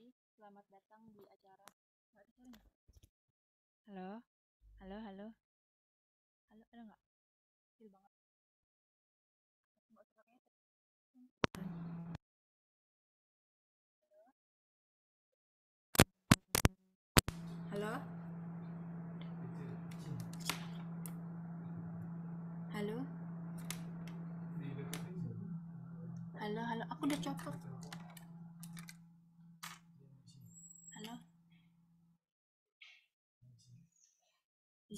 pagi. Selamat datang di acara. Halo, halo, halo, halo, ada nggak? Kecil banget. Halo. Halo. Halo, halo. Aku udah copot.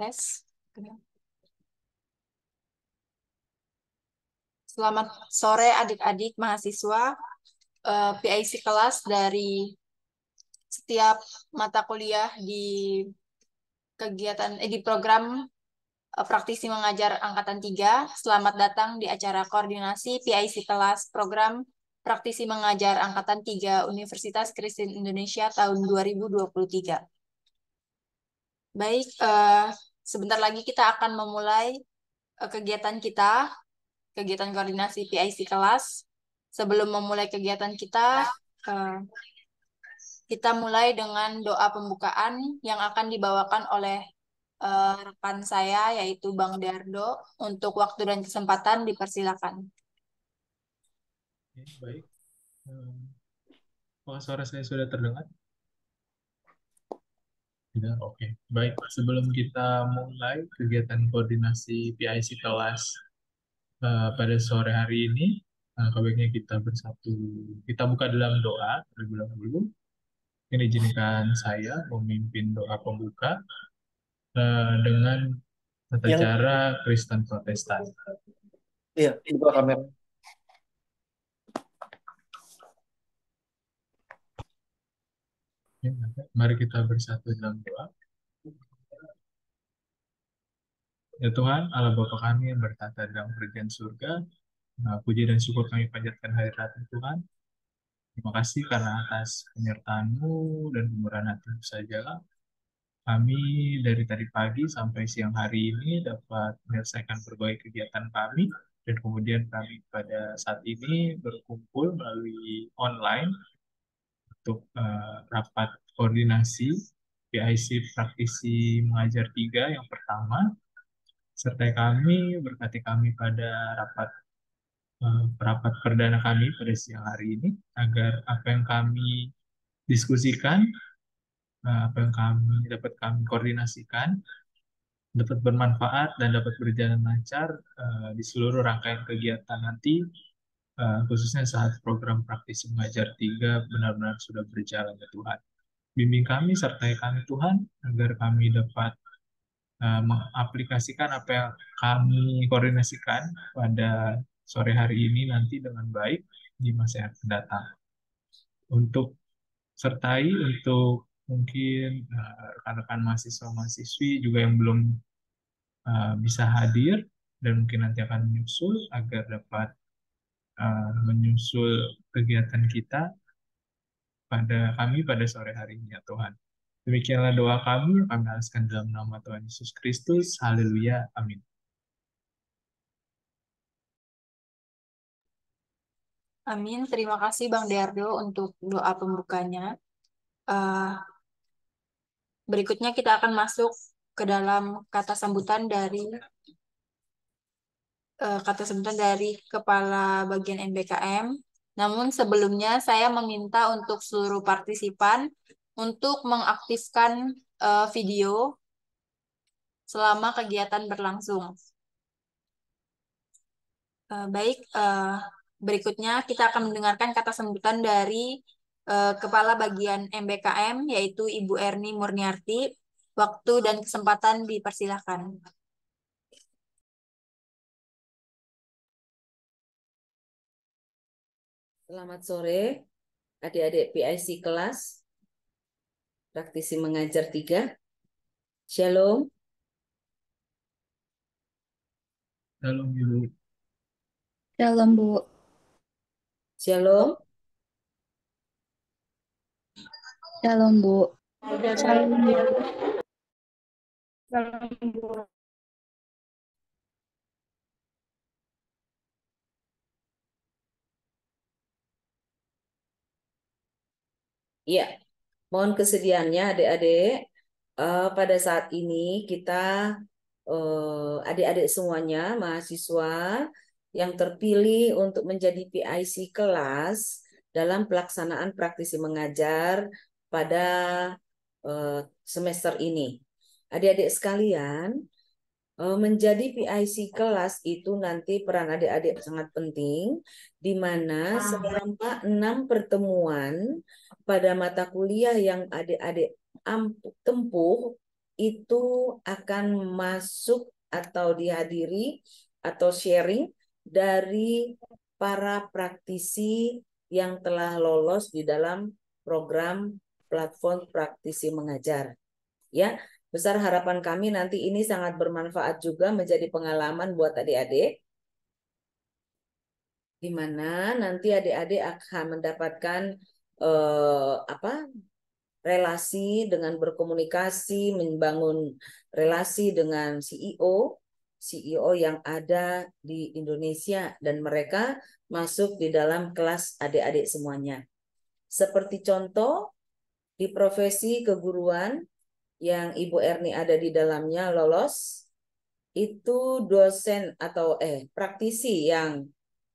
tes. Selamat sore adik-adik mahasiswa eh, PIC kelas dari setiap mata kuliah di kegiatan eh, di program eh, praktisi mengajar angkatan 3. Selamat datang di acara koordinasi PIC kelas program praktisi mengajar angkatan 3 Universitas Kristen Indonesia tahun 2023. Baik, uh, Sebentar lagi kita akan memulai eh, kegiatan kita, kegiatan koordinasi PIC kelas. Sebelum memulai kegiatan kita, eh, kita mulai dengan doa pembukaan yang akan dibawakan oleh eh, rekan saya, yaitu Bang Dardo. Untuk waktu dan kesempatan dipersilakan. Baik. Apakah suara saya sudah terdengar? Ya, oke. Baik, sebelum kita mulai kegiatan koordinasi PIC kelas uh, pada sore hari ini, uh, eh, kebaiknya kita bersatu, kita buka dalam doa terlebih dahulu. Ini izinkan saya memimpin doa pembuka uh, dengan tata cara Kristen Protestan. Iya, buka kamera. Ya, mari kita bersatu dalam doa. Ya Tuhan, Allah Bapa kami yang bertata dalam kerajaan surga, nah, puji dan syukur kami panjatkan hari ratu Tuhan. Terima kasih karena atas penyertaanmu dan kemurahan hati saja. Kami dari tadi pagi sampai siang hari ini dapat menyelesaikan berbagai kegiatan kami dan kemudian kami pada saat ini berkumpul melalui online untuk uh, rapat koordinasi PIC praktisi mengajar tiga yang pertama, serta kami berkati kami pada rapat uh, rapat perdana kami pada siang hari ini agar apa yang kami diskusikan, uh, apa yang kami dapat kami koordinasikan dapat bermanfaat dan dapat berjalan lancar uh, di seluruh rangkaian kegiatan nanti uh, khususnya saat program praktisi mengajar tiga benar-benar sudah berjalan ya Tuhan. Bimbing kami, sertai kami Tuhan, agar kami dapat uh, mengaplikasikan apa yang kami koordinasikan pada sore hari ini nanti dengan baik di masa yang akan datang. Untuk sertai untuk mungkin eh, rekan-rekan uh, mahasiswa-mahasiswi juga yang belum uh, bisa hadir dan mungkin nanti akan menyusul agar dapat Eh, menyusul kegiatan kita pada kami pada sore hari ini ya Tuhan. Demikianlah doa kami, kami alaskan dalam nama Tuhan Yesus Kristus. Haleluya. Amin. Amin. Terima kasih Bang Dardo untuk doa pembukanya. Uh, eh, berikutnya kita akan masuk ke dalam kata sambutan dari Eh, kata sebutan dari Kepala Bagian NBKM. Namun sebelumnya saya meminta untuk seluruh partisipan untuk mengaktifkan uh, video selama kegiatan berlangsung. Uh, baik, uh, berikutnya kita akan mendengarkan kata sambutan dari uh, Kepala Bagian MBKM, yaitu Ibu Erni Murniarti. Waktu dan kesempatan dipersilahkan. Selamat sore, adik-adik PIC kelas, praktisi mengajar tiga, Shalom. Shalom, Bu. Shalom, Bu. Shalom. Shalom, Bu. Shalom, Bu. Shalom, Bu. Iya, mohon kesediaannya adik-adik. Uh, pada saat ini kita eh, adik-adik uh, semuanya mahasiswa yang terpilih untuk menjadi PIC kelas dalam pelaksanaan praktisi mengajar pada uh, semester ini. Adik-adik sekalian, Eh, menjadi PIC kelas itu nanti peran adik-adik sangat penting, di mana ah. selama enam pertemuan pada mata kuliah yang adik-adik tempuh itu akan masuk atau dihadiri atau sharing dari para praktisi yang telah lolos di dalam program platform praktisi mengajar. Ya, Besar harapan kami nanti ini sangat bermanfaat juga menjadi pengalaman buat adik-adik. Di mana nanti adik-adik akan mendapatkan eh, apa relasi dengan berkomunikasi, membangun relasi dengan CEO, CEO yang ada di Indonesia dan mereka masuk di dalam kelas adik-adik semuanya. Seperti contoh di profesi keguruan yang Ibu Erni ada di dalamnya lolos itu dosen atau eh praktisi yang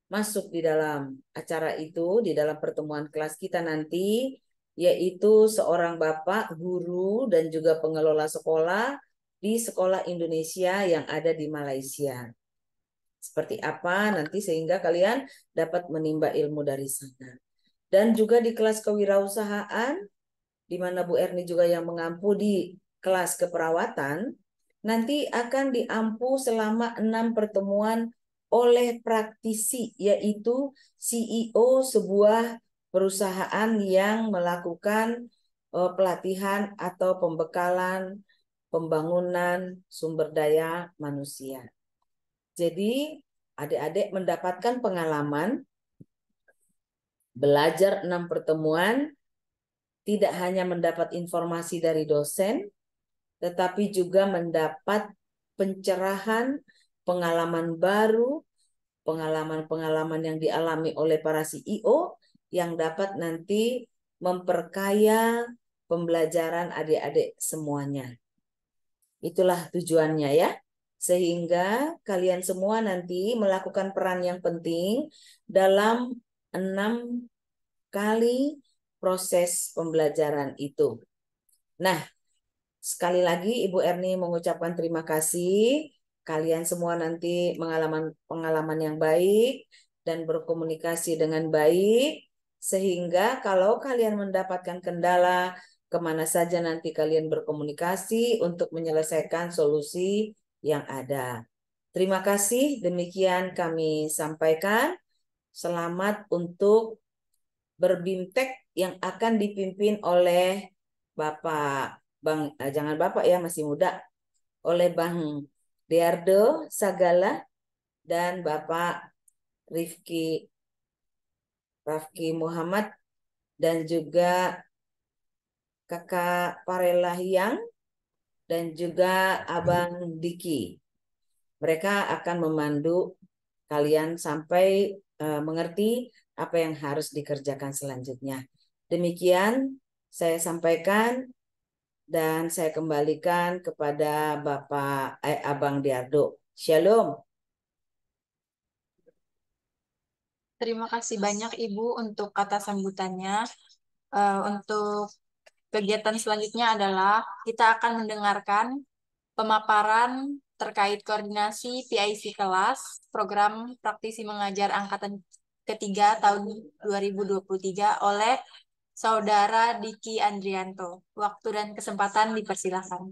masuk di dalam acara itu di dalam pertemuan kelas kita nanti yaitu seorang bapak guru dan juga pengelola sekolah di sekolah Indonesia yang ada di Malaysia. Seperti apa nanti sehingga kalian dapat menimba ilmu dari sana. Dan juga di kelas kewirausahaan di mana Bu Erni juga yang mengampu di kelas keperawatan, nanti akan diampu selama enam pertemuan oleh praktisi, yaitu CEO sebuah perusahaan yang melakukan e, pelatihan atau pembekalan pembangunan sumber daya manusia. Jadi, adik-adik mendapatkan pengalaman belajar enam pertemuan tidak hanya mendapat informasi dari dosen, tetapi juga mendapat pencerahan, pengalaman baru, pengalaman-pengalaman yang dialami oleh para CEO yang dapat nanti memperkaya pembelajaran adik-adik semuanya. Itulah tujuannya ya. Sehingga kalian semua nanti melakukan peran yang penting dalam enam kali proses pembelajaran itu. Nah, sekali lagi Ibu Erni mengucapkan terima kasih. Kalian semua nanti mengalami pengalaman yang baik dan berkomunikasi dengan baik sehingga kalau kalian mendapatkan kendala kemana saja nanti kalian berkomunikasi untuk menyelesaikan solusi yang ada. Terima kasih, demikian kami sampaikan. Selamat untuk berbimtek yang akan dipimpin oleh Bapak Bang eh, jangan Bapak ya masih muda oleh Bang Deardo Sagala dan Bapak Rifki Rafki Muhammad dan juga Kakak Parela Hiang dan juga Abang Diki. Mereka akan memandu kalian sampai uh, mengerti apa yang harus dikerjakan selanjutnya. Demikian saya sampaikan dan saya kembalikan kepada Bapak eh, Abang Diardo. Shalom. Terima kasih banyak Ibu untuk kata sambutannya. Uh, untuk kegiatan selanjutnya adalah kita akan mendengarkan pemaparan terkait koordinasi PIC kelas program praktisi mengajar angkatan ketiga tahun 2023 oleh Saudara Diki Andrianto. Waktu dan kesempatan dipersilakan.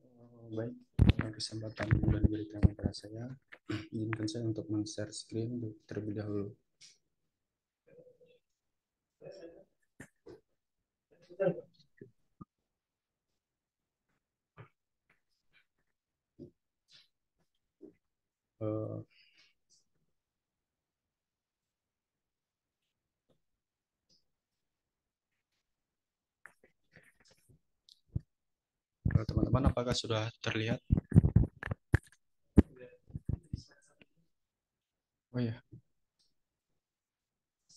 Eh, baik, kesempatan yang diberikan kepada saya, izinkan saya untuk men-share screen terlebih dahulu. Uh, teman-teman apakah sudah terlihat? Oh ya.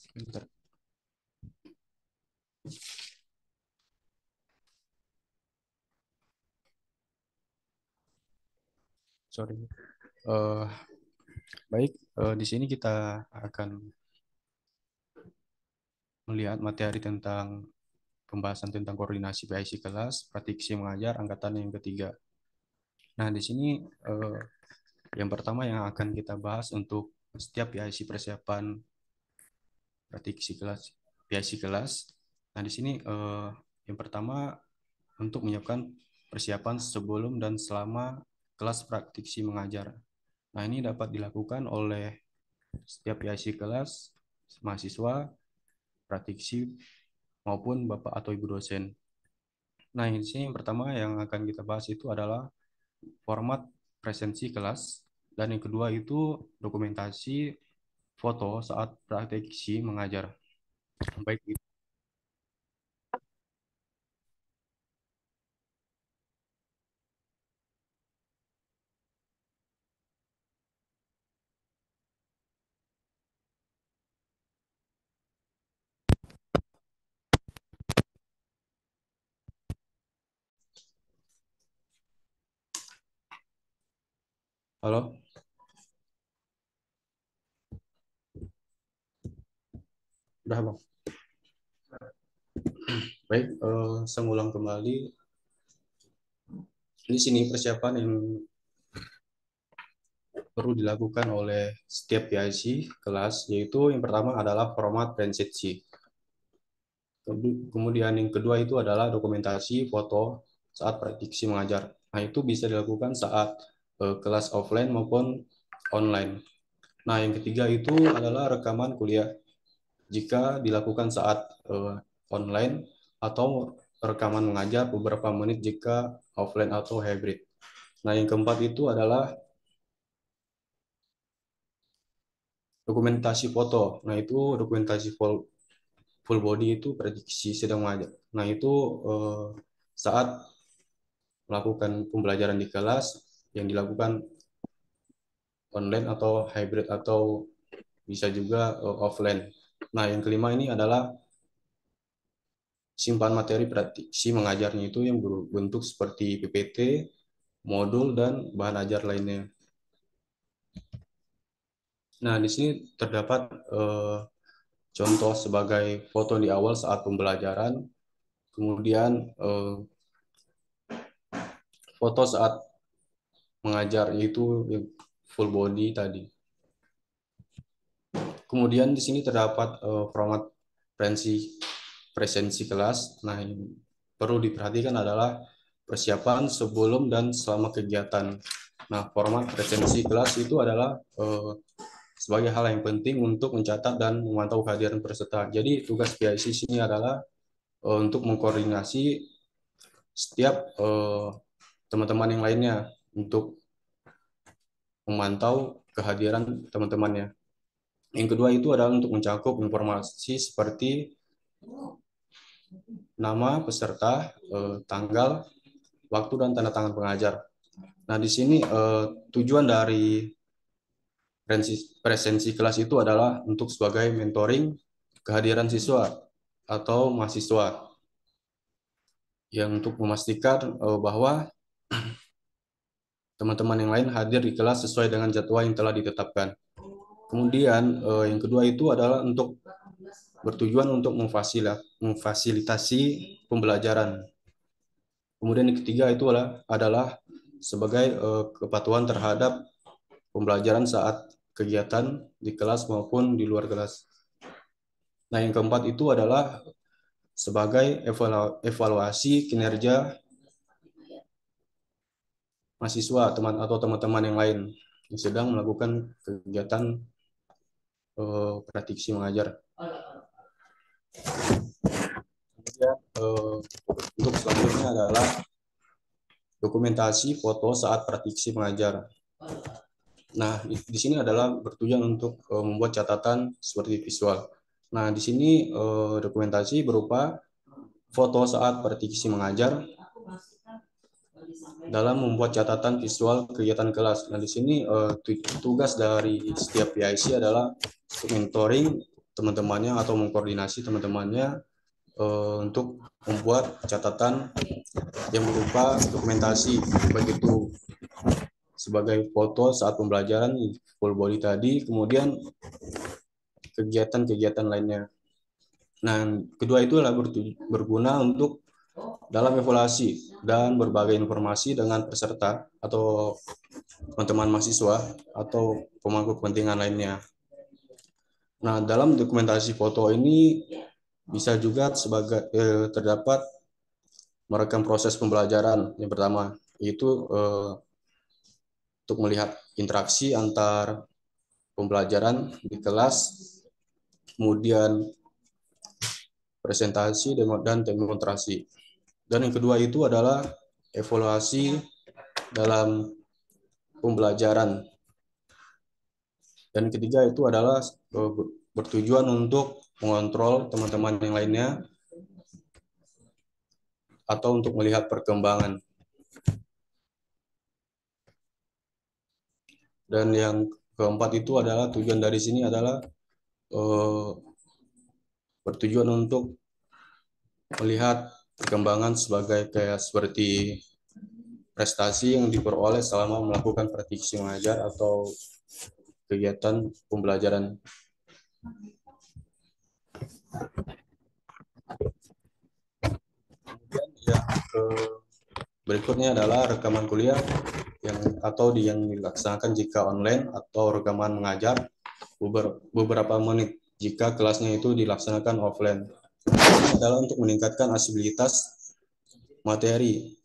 sebentar Sorry. Uh, baik, uh, di sini kita akan melihat materi tentang pembahasan tentang koordinasi PIC kelas, praktisi mengajar angkatan yang ketiga. Nah, di sini eh, yang pertama yang akan kita bahas untuk setiap PIC persiapan praktisi kelas, PIC kelas. Nah, di sini eh, yang pertama untuk menyiapkan persiapan sebelum dan selama kelas praktisi mengajar. Nah, ini dapat dilakukan oleh setiap PIC kelas mahasiswa praktisi maupun Bapak atau Ibu dosen. Nah, di sini yang pertama yang akan kita bahas itu adalah format presensi kelas dan yang kedua itu dokumentasi foto saat praktisi mengajar. Baik itu Halo? Udah, Bang. Baik, eh, saya ulang kembali. Di sini persiapan yang perlu dilakukan oleh setiap PIC kelas, yaitu yang pertama adalah format transit sheet. Kemudian yang kedua itu adalah dokumentasi foto saat prediksi mengajar. Nah, itu bisa dilakukan saat Eh, kelas offline maupun online. Nah, yang ketiga itu adalah rekaman kuliah. Jika dilakukan saat uh, online atau rekaman mengajar beberapa menit jika offline atau hybrid. Nah, yang keempat itu adalah dokumentasi foto. Nah, itu dokumentasi full, full body itu prediksi sedang mengajar. Nah, itu uh, saat melakukan pembelajaran di kelas yang dilakukan online atau hybrid atau bisa juga eh, offline. Nah, yang kelima ini adalah simpan materi praktisi mengajarnya itu yang berbentuk seperti PPT, modul, dan bahan ajar lainnya. Nah, di sini terdapat eh, contoh sebagai foto di awal saat pembelajaran, kemudian eh, foto saat mengajar itu full body tadi. Kemudian di sini terdapat uh, format presensi presensi kelas. Nah, yang perlu diperhatikan adalah persiapan sebelum dan selama kegiatan. Nah, format presensi kelas itu adalah uh, sebagai hal yang penting untuk mencatat dan memantau kehadiran peserta. Jadi tugas PIC ini adalah uh, untuk mengkoordinasi setiap teman-teman yang lainnya untuk memantau kehadiran teman-temannya. Yang kedua itu adalah untuk mencakup informasi seperti nama peserta, eh, tanggal, waktu dan tanda tangan pengajar. Nah, di sini eh, tujuan dari presensi, kelas itu adalah untuk sebagai mentoring kehadiran siswa atau mahasiswa yang untuk memastikan eh, bahwa teman-teman yang lain hadir di kelas sesuai dengan jadwal yang telah ditetapkan. Kemudian eh, yang kedua itu adalah untuk bertujuan untuk memfasilitasi pembelajaran. Kemudian yang ketiga itu adalah, adalah sebagai eh, kepatuhan terhadap pembelajaran saat kegiatan di kelas maupun di luar kelas. Nah, yang keempat itu adalah sebagai evaluasi kinerja mahasiswa teman atau teman-teman yang lain yang sedang melakukan kegiatan uh, praktisi mengajar. Kemudian eh, untuk selanjutnya adalah dokumentasi foto saat praktisi mengajar. Nah, di sini adalah bertujuan untuk uh, membuat catatan seperti visual. Nah, di sini uh, dokumentasi berupa foto saat praktisi mengajar, dalam membuat catatan visual kegiatan kelas. Nah, di sini uh, tugas dari setiap PIC adalah mentoring teman-temannya atau mengkoordinasi teman-temannya uh, untuk membuat catatan yang berupa dokumentasi begitu sebagai foto saat pembelajaran full body tadi, kemudian kegiatan-kegiatan lainnya. Nah, kedua itu adalah berguna untuk dalam evaluasi dan berbagai informasi dengan peserta atau teman-teman mahasiswa atau pemangku kepentingan lainnya. Nah, dalam dokumentasi foto ini bisa juga sebagai eh, terdapat merekam proses pembelajaran yang pertama yaitu eh, untuk melihat interaksi antar pembelajaran di kelas, kemudian presentasi dan demonstrasi. Dan yang kedua itu adalah evaluasi dalam pembelajaran. Dan ketiga itu adalah eh, bertujuan untuk mengontrol teman-teman yang lainnya atau untuk melihat perkembangan. Dan yang keempat itu adalah tujuan dari sini adalah eh, bertujuan untuk melihat perkembangan sebagai kayak seperti prestasi yang diperoleh selama melakukan praktisi mengajar atau kegiatan pembelajaran. Kemudian yang ke eh, berikutnya adalah rekaman kuliah yang atau di yang dilaksanakan jika online atau rekaman mengajar beberapa menit jika kelasnya itu dilaksanakan offline adalah untuk meningkatkan asibilitas materi,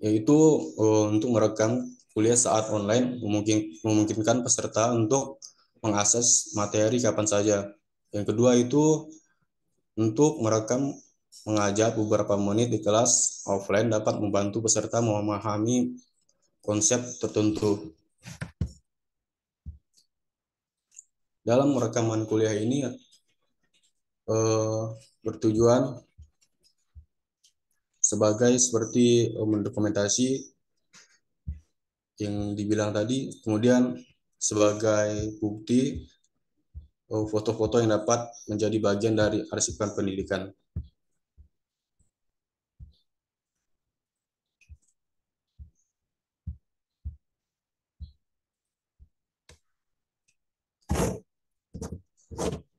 yaitu eh, untuk merekam kuliah saat online memungkinkan peserta untuk mengakses materi kapan saja. Yang kedua itu untuk merekam mengajar beberapa menit di kelas offline dapat membantu peserta memahami konsep tertentu. Dalam rekaman kuliah ini Eh, bertujuan sebagai seperti eh, mendokumentasi yang dibilang tadi, kemudian sebagai bukti eh, foto-foto yang dapat menjadi bagian dari arsipan pendidikan. Thank you.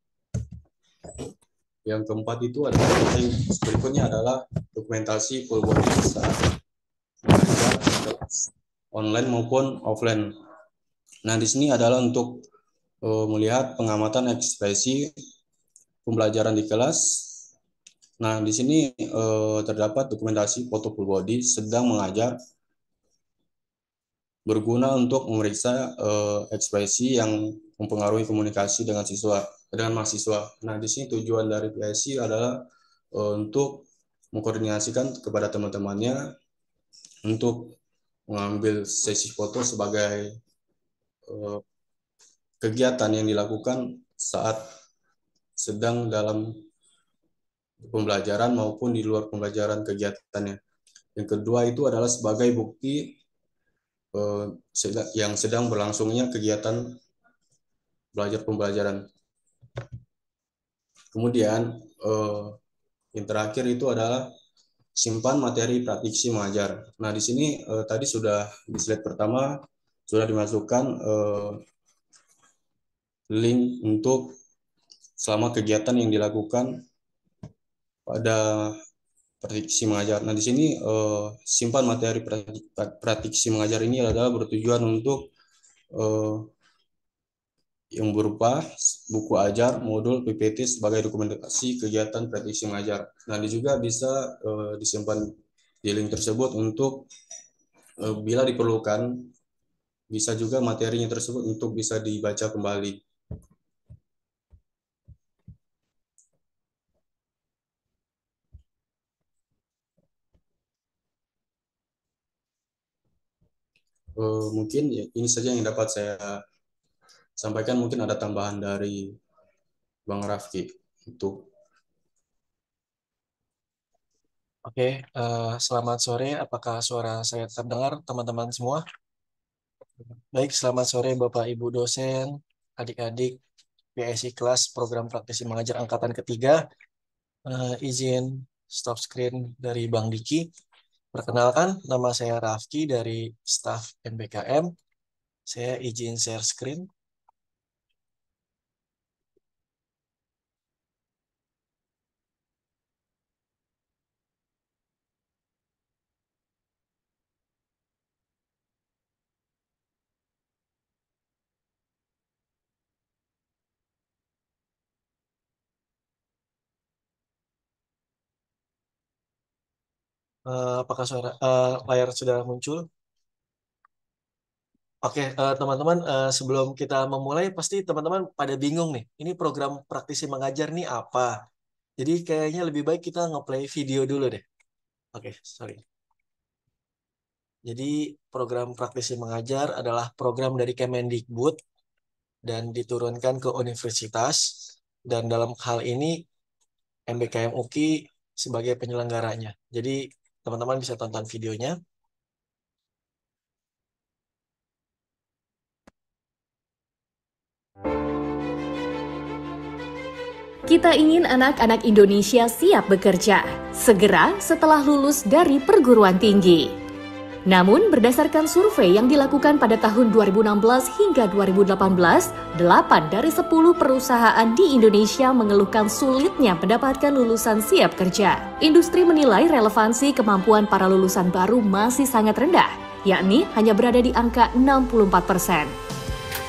Yang keempat itu adalah yang berikutnya adalah dokumentasi full body saat online maupun offline. Nah, di sini adalah untuk uh, melihat pengamatan ekspresi pembelajaran di kelas. Nah, di sini uh, terdapat dokumentasi foto full body sedang mengajar berguna untuk memeriksa uh, ekspresi yang mempengaruhi komunikasi dengan siswa dengan mahasiswa. Nah, di sini tujuan dari PIC adalah eh, untuk mengkoordinasikan kepada teman-temannya untuk mengambil sesi foto sebagai eh, kegiatan yang dilakukan saat sedang dalam pembelajaran maupun di luar pembelajaran kegiatannya. Yang kedua itu adalah sebagai bukti eh, yang sedang berlangsungnya kegiatan belajar pembelajaran. Kemudian eh, yang terakhir itu adalah simpan materi praktisi mengajar. Nah di sini eh, tadi sudah di slide pertama sudah dimasukkan eh, link untuk selama kegiatan yang dilakukan pada praktisi mengajar. Nah di sini eh, simpan materi praktisi mengajar ini adalah bertujuan untuk eh, yang berupa buku ajar, modul, PPT sebagai dokumentasi kegiatan praktisi mengajar. Nanti juga bisa uh, disimpan di link tersebut untuk uh, bila diperlukan, bisa juga materinya tersebut untuk bisa dibaca kembali. Uh, mungkin ya, ini saja yang dapat saya sampaikan mungkin ada tambahan dari Bang Rafki untuk Oke, okay, uh, eh, selamat sore. Apakah suara saya terdengar, teman-teman semua? Baik, selamat sore Bapak Ibu dosen, adik-adik PSI kelas program praktisi mengajar angkatan ketiga. Uh, izin stop screen dari Bang Diki. Perkenalkan, nama saya Rafki dari staff MBKM. Saya izin share screen. Uh, apakah suara uh, layar sudah muncul? Oke, uh, teman-teman, uh, sebelum kita memulai, pasti teman-teman pada bingung nih. Ini program praktisi mengajar nih apa? Jadi kayaknya lebih baik kita ngeplay video dulu deh. Oke, sorry. Jadi program praktisi mengajar adalah program dari Kemendikbud dan diturunkan ke universitas. Dan dalam hal ini MBKM UKI sebagai penyelenggaranya. Jadi Teman-teman bisa tonton videonya. Kita ingin anak-anak Indonesia siap bekerja segera setelah lulus dari perguruan tinggi. Namun, berdasarkan survei yang dilakukan pada tahun 2016 hingga 2018, 8 dari 10 perusahaan di Indonesia mengeluhkan sulitnya mendapatkan lulusan siap kerja. Industri menilai relevansi kemampuan para lulusan baru masih sangat rendah, yakni hanya berada di angka 64 persen.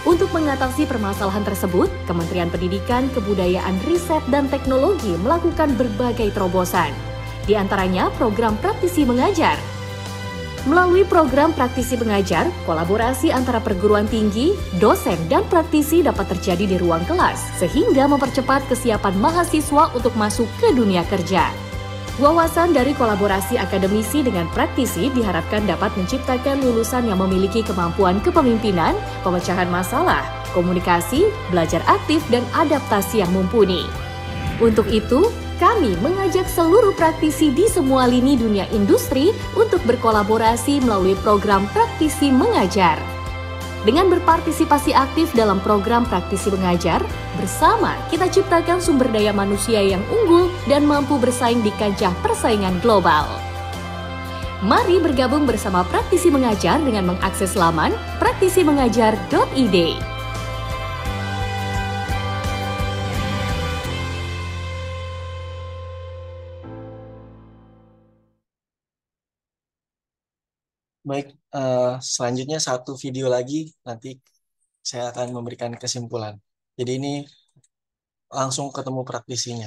Untuk mengatasi permasalahan tersebut, Kementerian Pendidikan, Kebudayaan, Riset, dan Teknologi melakukan berbagai terobosan. Di antaranya program praktisi mengajar, Melalui program praktisi pengajar, kolaborasi antara perguruan tinggi, dosen, dan praktisi dapat terjadi di ruang kelas, sehingga mempercepat kesiapan mahasiswa untuk masuk ke dunia kerja. Wawasan dari kolaborasi akademisi dengan praktisi diharapkan dapat menciptakan lulusan yang memiliki kemampuan kepemimpinan, pemecahan masalah, komunikasi, belajar aktif, dan adaptasi yang mumpuni. Untuk itu, kami mengajak seluruh praktisi di semua lini dunia industri untuk berkolaborasi melalui program praktisi mengajar. Dengan berpartisipasi aktif dalam program praktisi mengajar, bersama kita ciptakan sumber daya manusia yang unggul dan mampu bersaing di kancah persaingan global. Mari bergabung bersama praktisi mengajar dengan mengakses laman praktisimengajar.id. Baik, uh, selanjutnya satu video lagi nanti saya akan memberikan kesimpulan. Jadi ini langsung ketemu praktisinya.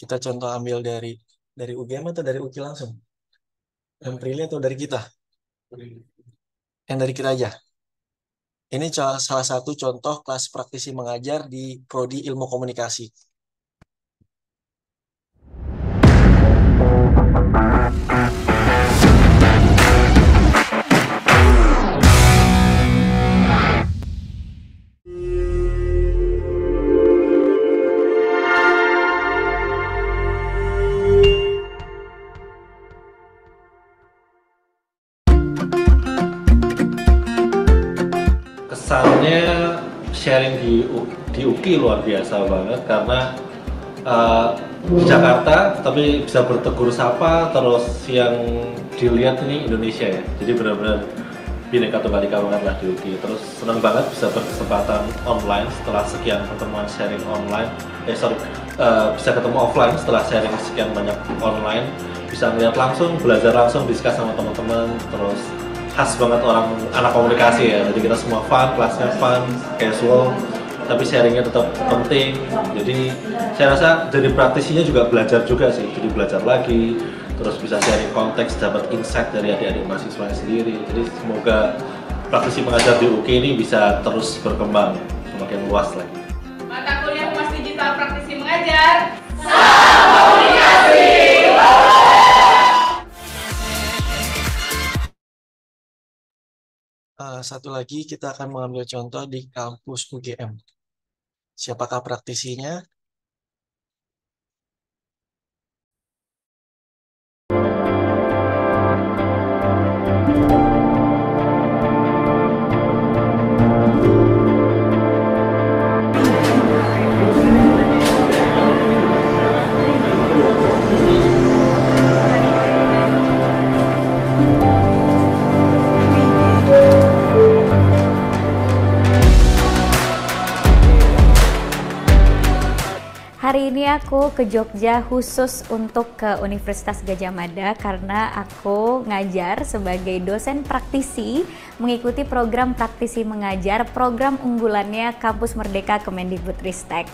Kita contoh ambil dari dari UGM atau dari UKI langsung? Emprilnya atau dari kita? Yang dari kita aja. Ini salah satu contoh kelas praktisi mengajar di Prodi Ilmu Komunikasi. sharing di di UKI luar biasa banget karena uh, Jakarta tapi bisa bertegur sapa terus yang dilihat ini Indonesia ya jadi benar-benar bineka tunggal ika banget lah di UKI terus senang banget bisa berkesempatan online setelah sekian pertemuan sharing online eh sorry uh, bisa ketemu offline setelah sharing sekian banyak online bisa melihat langsung belajar langsung diskus sama teman-teman terus khas banget orang anak komunikasi ya jadi kita semua fun kelasnya fun casual tapi sharingnya tetap penting jadi saya rasa jadi praktisinya juga belajar juga sih jadi belajar lagi terus bisa sharing konteks dapat insight dari adik-adik mahasiswa sendiri jadi semoga praktisi mengajar di UK ini bisa terus berkembang semakin luas lagi mata kuliah humas digital praktisi mengajar satu lagi kita akan mengambil contoh di kampus UGM. Siapakah praktisinya? Hari ini aku ke Jogja khusus untuk ke Universitas Gajah Mada karena aku ngajar sebagai dosen praktisi mengikuti program praktisi mengajar program unggulannya Kampus Merdeka Kemendikbudristek.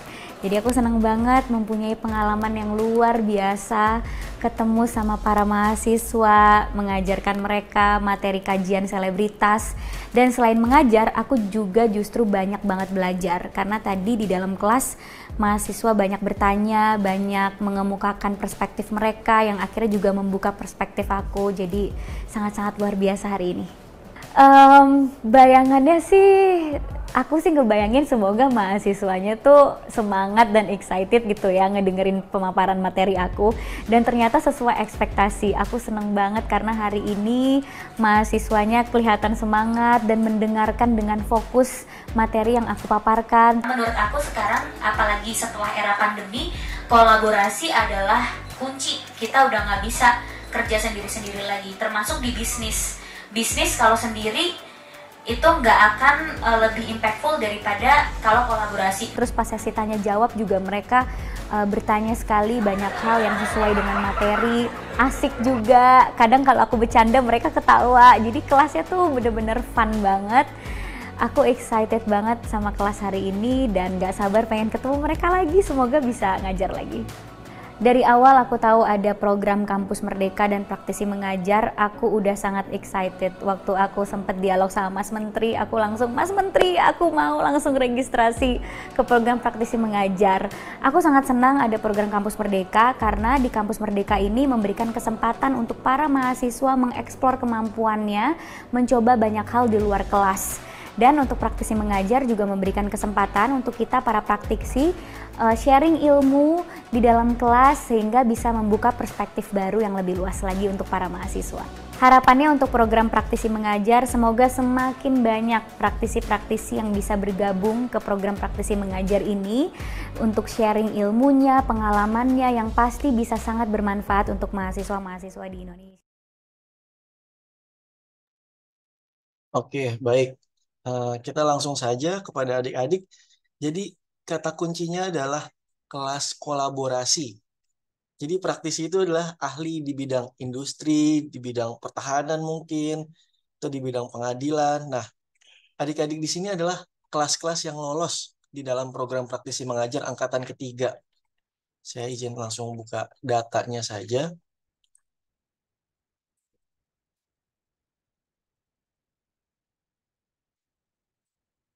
Jadi aku senang banget mempunyai pengalaman yang luar biasa ketemu sama para mahasiswa, mengajarkan mereka materi kajian selebritas. Dan selain mengajar, aku juga justru banyak banget belajar karena tadi di dalam kelas mahasiswa banyak bertanya, banyak mengemukakan perspektif mereka yang akhirnya juga membuka perspektif aku. Jadi sangat-sangat luar biasa hari ini. Um, bayangannya sih aku sih ngebayangin semoga mahasiswanya tuh semangat dan excited gitu ya ngedengerin pemaparan materi aku dan ternyata sesuai ekspektasi. Aku seneng banget karena hari ini mahasiswanya kelihatan semangat dan mendengarkan dengan fokus materi yang aku paparkan. Menurut aku sekarang apalagi setelah era pandemi kolaborasi adalah kunci. Kita udah nggak bisa kerja sendiri-sendiri lagi termasuk di bisnis. Bisnis kalau sendiri itu nggak akan uh, lebih impactful daripada kalau kolaborasi. Terus pas sesi tanya jawab juga mereka uh, bertanya sekali banyak hal yang sesuai dengan materi, asik juga. Kadang kalau aku bercanda mereka ketawa. Jadi kelasnya tuh bener-bener fun banget. Aku excited banget sama kelas hari ini dan gak sabar pengen ketemu mereka lagi. Semoga bisa ngajar lagi. Dari awal aku tahu ada program kampus merdeka dan praktisi mengajar, aku udah sangat excited. Waktu aku sempat dialog sama Mas Menteri, aku langsung, Mas Menteri, aku mau langsung registrasi ke program praktisi mengajar. Aku sangat senang ada program kampus merdeka karena di kampus merdeka ini memberikan kesempatan untuk para mahasiswa mengeksplor kemampuannya, mencoba banyak hal di luar kelas dan untuk praktisi mengajar juga memberikan kesempatan untuk kita para praktisi uh, sharing ilmu di dalam kelas sehingga bisa membuka perspektif baru yang lebih luas lagi untuk para mahasiswa. Harapannya untuk program praktisi mengajar semoga semakin banyak praktisi-praktisi yang bisa bergabung ke program praktisi mengajar ini untuk sharing ilmunya, pengalamannya yang pasti bisa sangat bermanfaat untuk mahasiswa-mahasiswa di Indonesia. Oke, baik. Eh, kita langsung saja kepada adik-adik. Jadi kata kuncinya adalah kelas kolaborasi. Jadi praktisi itu adalah ahli di bidang industri, di bidang pertahanan mungkin, atau di bidang pengadilan. Nah, adik-adik di sini adalah kelas-kelas yang lolos di dalam program praktisi mengajar angkatan ketiga. Saya izin langsung buka datanya saja.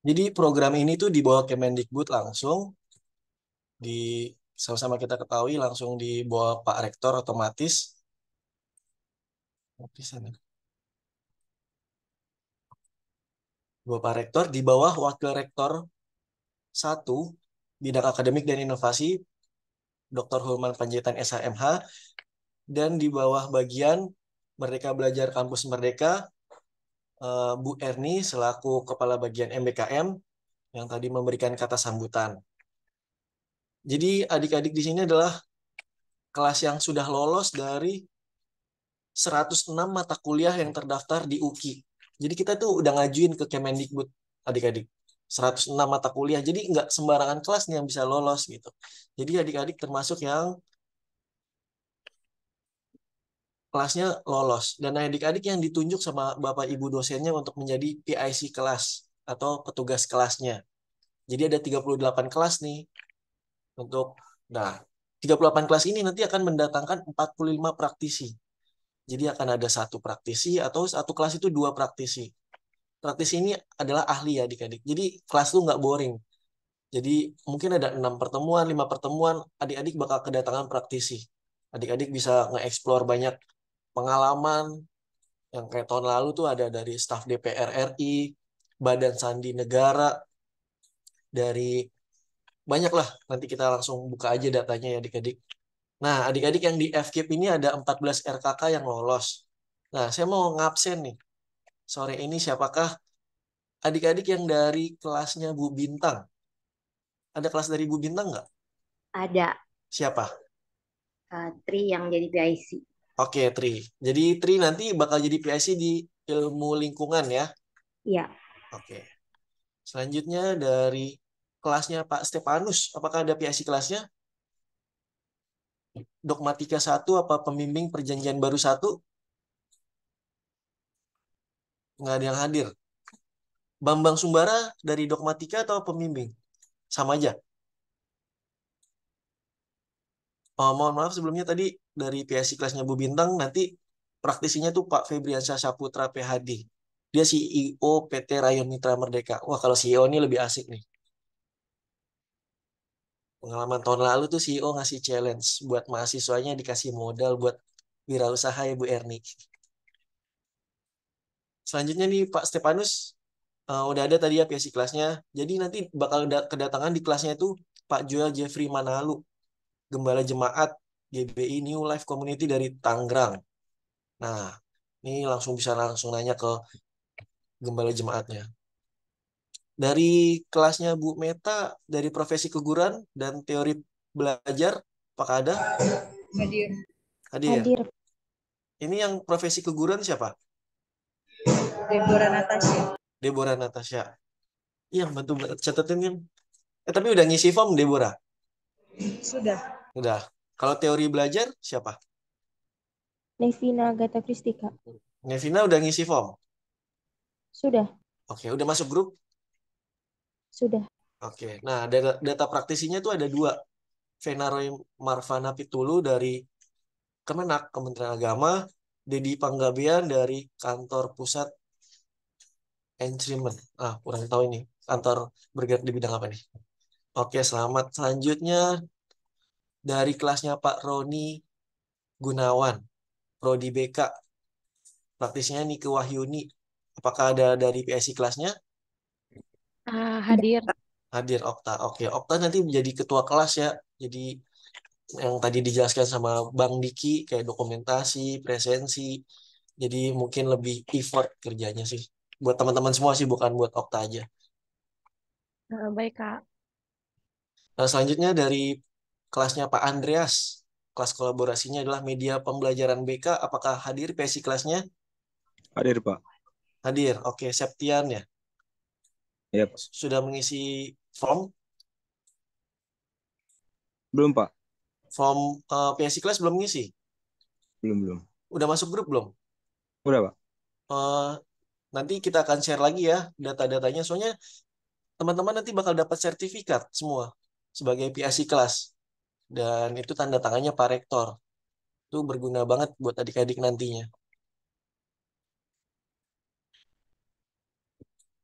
Jadi program ini tuh dibawa Kemendikbud langsung di sama-sama kita ketahui langsung dibawa Pak Rektor otomatis. Pak Rektor di bawah Wakil Rektor Satu Bidang Akademik dan Inovasi Dr. Hulman Panjaitan SHMH dan di bawah bagian Merdeka Belajar Kampus Merdeka Eh, Bu Erni selaku Kepala Bagian MBKM yang tadi memberikan kata sambutan. Jadi adik-adik di sini adalah kelas yang sudah lolos dari 106 mata kuliah yang terdaftar di UKI. Jadi kita tuh udah ngajuin ke Kemendikbud adik-adik. 106 mata kuliah. Jadi nggak sembarangan kelas nih yang bisa lolos gitu. Jadi adik-adik termasuk yang kelasnya lolos dan adik-adik yang ditunjuk sama bapak ibu dosennya untuk menjadi PIC kelas atau petugas kelasnya. Jadi ada 38 kelas nih untuk nah 38 kelas ini nanti akan mendatangkan 45 praktisi. Jadi akan ada satu praktisi atau satu kelas itu dua praktisi. Praktisi ini adalah ahli ya adik-adik. Jadi kelas itu nggak boring. Jadi mungkin ada enam pertemuan, lima pertemuan, adik-adik bakal kedatangan praktisi. Adik-adik bisa nge banyak pengalaman yang kayak tahun lalu tuh ada dari staf DPR RI, Badan Sandi Negara, dari banyak lah nanti kita langsung buka aja datanya ya adik-adik. Nah, adik-adik yang di FKIP ini ada 14 RKK yang lolos. Nah, saya mau ngabsen nih. Sore ini siapakah adik-adik yang dari kelasnya Bu Bintang? Ada kelas dari Bu Bintang nggak? Ada. Siapa? Uh, Tri yang jadi PIC. Oke, Tri. Jadi Tri nanti bakal jadi PIC di ilmu lingkungan ya? Iya. Oke. Selanjutnya dari kelasnya Pak Stepanus, apakah ada PIC kelasnya? Dogmatika satu apa pembimbing perjanjian baru satu? Nggak ada yang hadir. Bambang Sumbara dari Dogmatika atau pembimbing? Sama aja? Oh, mohon maaf sebelumnya tadi dari PSI kelasnya Bu Bintang nanti praktisinya tuh Pak Febriansyah Saputra PHD. Dia CEO PT Rayon Mitra Merdeka. Wah, kalau CEO ini lebih asik nih. Pengalaman tahun lalu tuh CEO ngasih challenge buat mahasiswanya dikasih modal buat wirausaha ya Bu Erni. Selanjutnya nih Pak Stepanus, uh, udah ada tadi ya PSI kelasnya. Jadi nanti bakal kedatangan di kelasnya itu Pak Joel Jeffrey Manalu Gembala Jemaat GBI New Life Community dari Tangerang. Nah, ini langsung bisa langsung nanya ke Gembala Jemaatnya. Dari kelasnya Bu Meta, dari profesi keguruan dan teori belajar, apakah ada? Hadir. Hadir. Ya? Hadir. Ini yang profesi keguruan siapa? Deborah Natasha. Deborah Natasha. Iya, bantu catatin yang, Eh, tapi udah ngisi form Deborah? Sudah. Udah. Kalau teori belajar siapa? Nevina Agatha Kristika. Nevina udah ngisi form? Sudah. Oke, udah masuk grup? Sudah. Oke. Nah, data, data praktisinya tuh ada dua. Vena Roy Marvana Pitulu dari Kemenak, Kementerian Agama, Dedi Panggabean dari Kantor Pusat Enrichment. Ah, kurang tahu ini. Kantor bergerak di bidang apa nih? Oke, selamat. Selanjutnya dari kelasnya Pak Roni Gunawan, Prodi BK, praktisnya nih ke Wahyuni. Apakah ada dari PSI kelasnya? Uh, hadir. Hadir Okta. Oke, Okta nanti menjadi ketua kelas ya. Jadi yang tadi dijelaskan sama Bang Diki kayak dokumentasi, presensi. Jadi mungkin lebih effort kerjanya sih buat teman-teman semua sih bukan buat Okta aja. Uh, baik, Kak. Nah, selanjutnya dari kelasnya Pak Andreas. Kelas kolaborasinya adalah media pembelajaran BK. Apakah hadir PSI kelasnya? Hadir, Pak. Hadir. Oke, Septian ya. Yep. Sudah mengisi form? Belum, Pak. Form uh, eh, PSI kelas belum mengisi? Belum, belum. Udah masuk grup belum? Udah, Pak. Uh, nanti kita akan share lagi ya data-datanya. Soalnya teman-teman nanti bakal dapat sertifikat semua sebagai PSI kelas dan itu tanda tangannya Pak Rektor. Itu berguna banget buat adik-adik nantinya.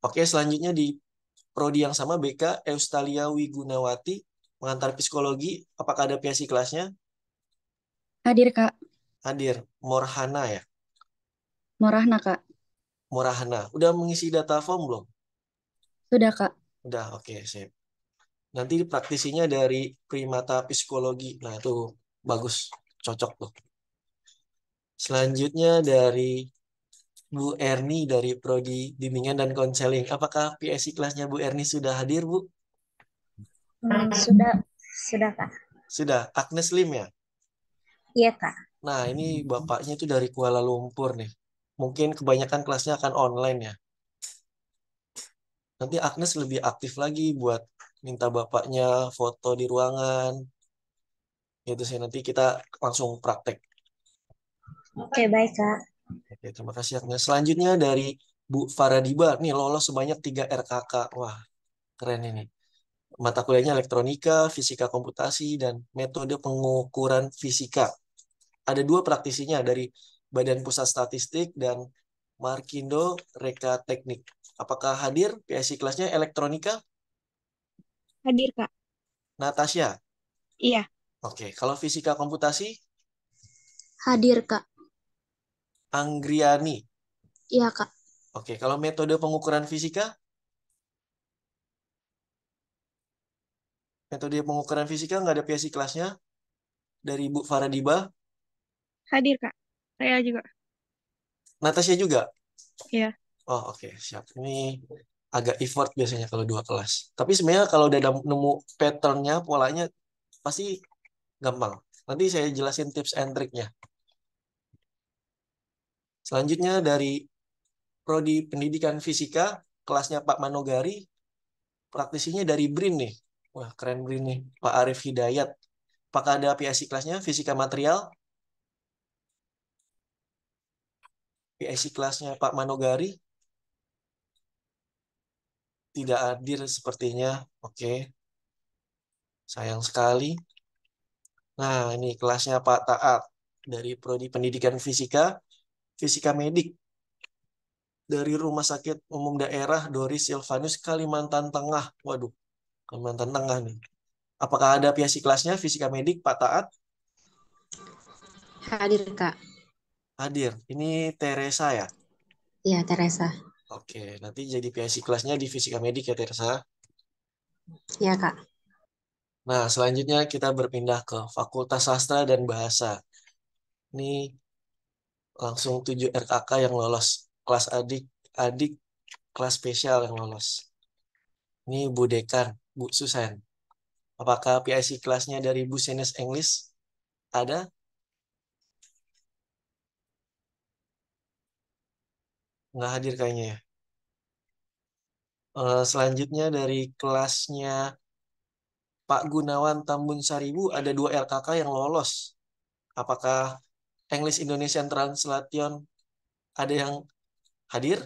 Oke, selanjutnya di prodi yang sama BK Eustalia Wigunawati mengantar psikologi. Apakah ada PSI kelasnya? Hadir, Kak. Hadir. Morhana ya? Morhana Kak. Morhana. Udah mengisi data form belum? Sudah, Kak. Udah, oke, okay, sip nanti praktisinya dari primata psikologi nah itu bagus cocok tuh selanjutnya dari Bu Erni dari Prodi Bimbingan dan Konseling apakah PSI kelasnya Bu Erni sudah hadir Bu hmm, sudah sudah kak sudah Agnes Lim ya iya kak nah ini bapaknya itu dari Kuala Lumpur nih mungkin kebanyakan kelasnya akan online ya nanti Agnes lebih aktif lagi buat minta bapaknya foto di ruangan itu sih nanti kita langsung praktek oke baik kak oke terima kasih Agnes selanjutnya dari Bu Faradiba nih lolos sebanyak tiga RKK wah keren ini mata kuliahnya elektronika fisika komputasi dan metode pengukuran fisika ada dua praktisinya dari Badan Pusat Statistik dan Markindo Reka Teknik. Apakah hadir PSI kelasnya elektronika? Hadir, Kak. Natasha? Iya. Oke, kalau fisika komputasi? Hadir, Kak. Anggriani? Iya, Kak. Oke, kalau metode pengukuran fisika? Metode pengukuran fisika nggak ada PSI kelasnya? Dari Bu Faradiba? Hadir, Kak. Saya juga. Natasha juga? Iya. Oh, oke. Okay. Siap. Ini agak effort biasanya kalau dua kelas. Tapi sebenarnya kalau udah nemu patternnya, polanya pasti gampang. Nanti saya jelasin tips and triknya. Selanjutnya dari Prodi Pendidikan Fisika, kelasnya Pak Manogari, praktisinya dari BRIN nih. Wah, keren BRIN nih, Pak Arif Hidayat. Apakah ada PSI kelasnya, Fisika Material? PSI kelasnya Pak Manogari, tidak hadir sepertinya. Oke. Sayang sekali. Nah, ini kelasnya Pak Taat dari Prodi Pendidikan Fisika, Fisika Medik dari Rumah Sakit Umum Daerah Doris Silvanus Kalimantan Tengah. Waduh, Kalimantan Tengah nih. Apakah ada piasi kelasnya Fisika Medik Pak Taat? Hadir, Kak. Hadir. Ini Teresa ya? Iya, Teresa. Oke, nanti jadi PIC kelasnya di Fisika Medik ya, Tersa? Iya, Kak. Nah, selanjutnya kita berpindah ke Fakultas Sastra dan Bahasa. Ini langsung 7 RKK yang lolos. Kelas adik, adik kelas spesial yang lolos. Ini Bu Dekar, Bu Susan. Apakah PIC kelasnya dari Bu Senes English? Ada? nggak hadir kayaknya ya. Uh, selanjutnya dari kelasnya Pak Gunawan Tambun Saribu ada dua LKK yang lolos. Apakah English Indonesian Translation ada yang hadir?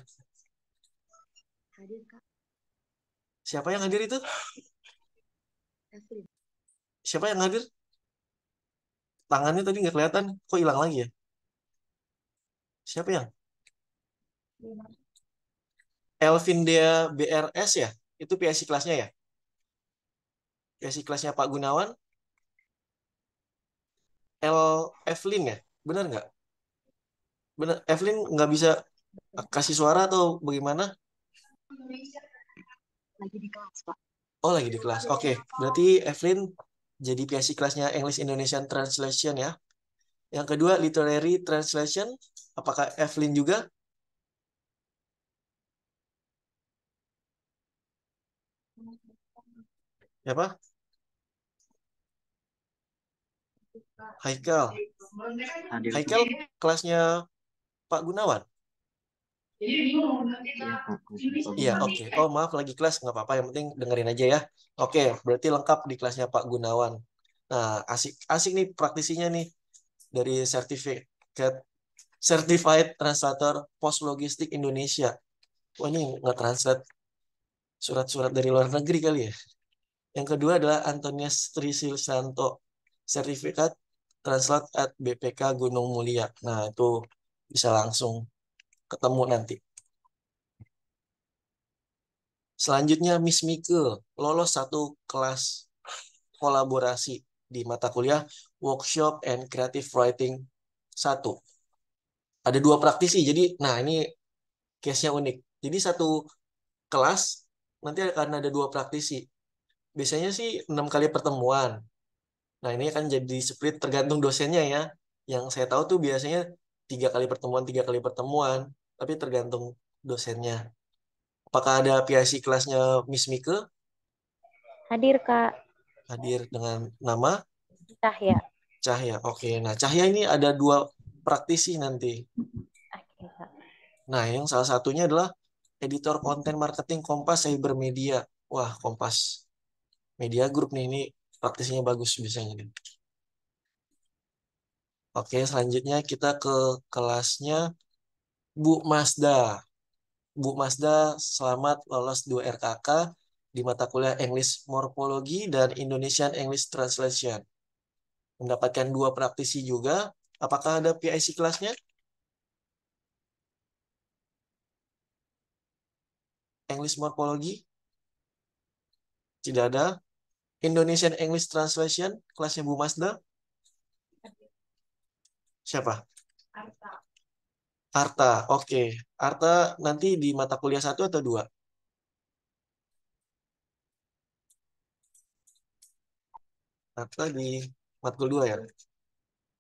Hadir, Kak. Siapa yang hadir itu? Siapa yang hadir? Tangannya tadi nggak kelihatan, kok hilang lagi ya? Siapa yang? Elvin dia BRS ya? Itu PSI kelasnya ya? PSI kelasnya Pak Gunawan? L Evelyn ya? Benar nggak? Benar, Evelyn nggak bisa kasih suara atau bagaimana? Lagi di kelas, Pak. Oh, lagi di kelas. Oke, okay. berarti Evelyn jadi PSI kelasnya English Indonesian Translation ya. Yang kedua, literary translation. Apakah Evelyn juga? ya apa Haikal Haikal kelasnya Pak Gunawan Iya, iya oke. Okay. Oh, maaf lagi kelas, nggak apa-apa. Yang penting dengerin aja ya. Oke, okay, berarti lengkap di kelasnya Pak Gunawan. Nah, asik asik nih praktisinya nih dari sertifikat Certified Translator Pos Logistik Indonesia. Wah, ini nggak translate surat-surat dari luar negeri kali ya. Yang kedua adalah Antonius Santo sertifikat Translate at BPK Gunung Mulia. Nah, itu bisa langsung ketemu nanti. Selanjutnya Miss Mike lolos satu kelas kolaborasi di mata kuliah Workshop and Creative Writing 1. Ada dua praktisi. Jadi, nah ini case-nya unik. Jadi satu kelas nanti akan ada dua praktisi biasanya sih enam kali pertemuan. Nah ini kan jadi split tergantung dosennya ya. Yang saya tahu tuh biasanya tiga kali pertemuan, tiga kali pertemuan, tapi tergantung dosennya. Apakah ada PIC kelasnya Miss Mika? Hadir, Kak. Hadir dengan nama? Cahya. Cahya, oke. Nah, Cahya ini ada dua praktisi nanti. Nah, yang salah satunya adalah editor konten marketing Kompas Cybermedia. Wah, Kompas media group nih ini praktisnya bagus biasanya nih. Oke, selanjutnya kita ke kelasnya Bu Masda. Bu Masda selamat lolos 2 RKK di mata kuliah English Morphology dan Indonesian English Translation. Mendapatkan dua praktisi juga. Apakah ada PIC kelasnya? English Morphology? Tidak ada. Indonesian English Translation kelasnya Bu Masda? Siapa? Arta. Arta, oke. Okay. Arta nanti di mata kuliah satu atau dua? Arta di mata kuliah dua ya?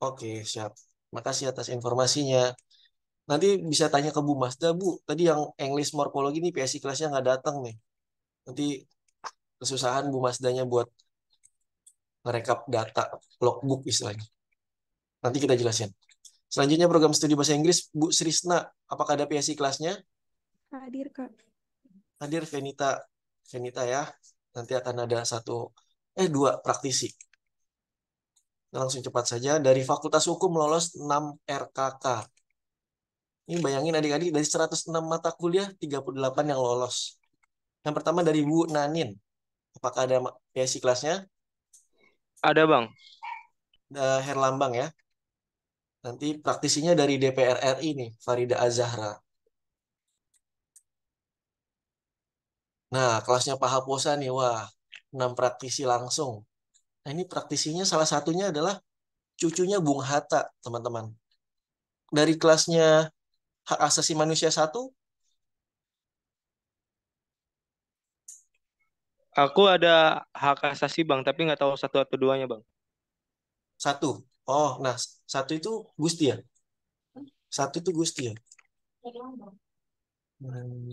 Oke, okay, siap. Makasih atas informasinya. Nanti bisa tanya ke Bu Masda, Bu, tadi yang English Morphology ini PSI kelasnya nggak datang nih. Nanti kesusahan Bu Masdanya buat merekap data logbook istilahnya. Nanti kita jelasin. Selanjutnya program studi bahasa Inggris Bu Srisna, apakah ada PSI kelasnya? Hadir, Kak. Hadir Venita. Venita ya. Nanti akan ada satu eh dua praktisi. langsung cepat saja dari Fakultas Hukum lolos 6 RKK. Ini bayangin adik-adik dari 106 mata kuliah 38 yang lolos. Yang pertama dari Bu Nanin. Apakah ada PSI ya, kelasnya? Ada, Bang. Uh, Herlambang ya. Nanti praktisinya dari DPR RI nih, Farida Azahra. Nah, kelasnya Pak Haposa nih, wah, 6 praktisi langsung. Nah, ini praktisinya salah satunya adalah cucunya Bung Hatta, teman-teman. Dari kelasnya Hak Asasi Manusia 1, Aku ada hak asasi bang, tapi nggak tahu satu atau duanya bang. Satu. Oh, nah satu itu Gusti ya. Satu itu Gusti ya. Hmm.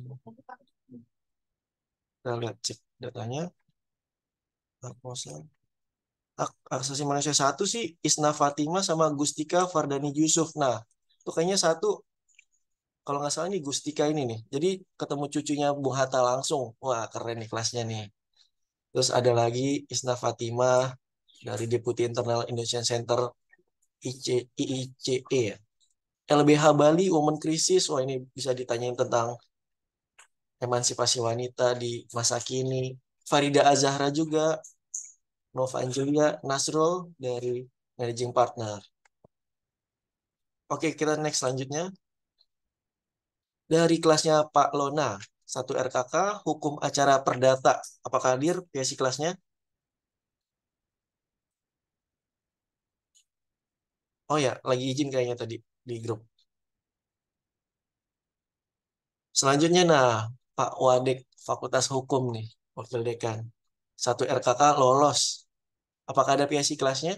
Kita lihat cek datanya. Hak asasi manusia satu sih Isna Fatima sama Gustika Fardani Yusuf. Nah, itu kayaknya satu kalau nggak salah ini Gustika ini nih. Jadi ketemu cucunya Bung Hatta langsung. Wah, keren nih kelasnya nih. Terus ada lagi Isna Fatima dari Deputi Internal Indonesian Center IICE ya. LBH Bali Women Crisis, wah ini bisa ditanyain tentang emansipasi wanita di masa kini. Farida Azahra juga, Nova Angelia Nasrul dari Managing Partner. Oke, kita next selanjutnya. Dari kelasnya Pak Lona, satu RKK hukum acara perdata. Apakah hadir PSI ya, kelasnya? Oh ya, lagi izin kayaknya tadi di grup. Selanjutnya, nah Pak wadik Fakultas Hukum nih, Wakil Dekan. Satu RKK lolos. Apakah ada PSI kelasnya?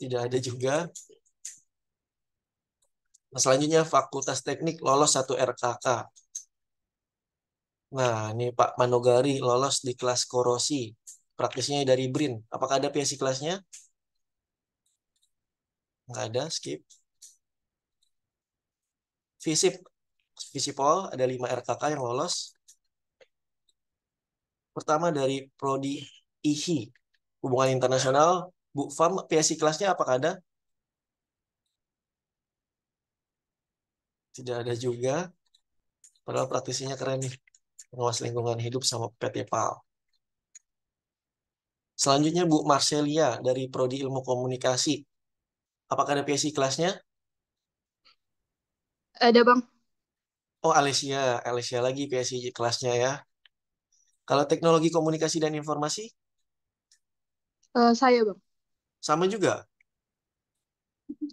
Tidak ada juga selanjutnya Fakultas Teknik lolos satu RKK. Nah, ini Pak Manogari lolos di kelas korosi. Praktisnya dari BRIN. Apakah ada PSI kelasnya? Nggak ada, skip. Visip. Visipol ada 5 RKK yang lolos. Pertama dari Prodi IHI, Hubungan Internasional. Bu Fam, PSI kelasnya apakah ada? tidak ada juga. Padahal praktisinya keren nih. Pengawas lingkungan hidup sama PT PAL. Selanjutnya Bu Marcelia dari Prodi Ilmu Komunikasi. Apakah ada PSI kelasnya? Ada, Bang. Oh, Alicia, Alicia lagi PSI kelasnya ya. Kalau teknologi komunikasi dan informasi? Uh, saya, Bang. Sama juga?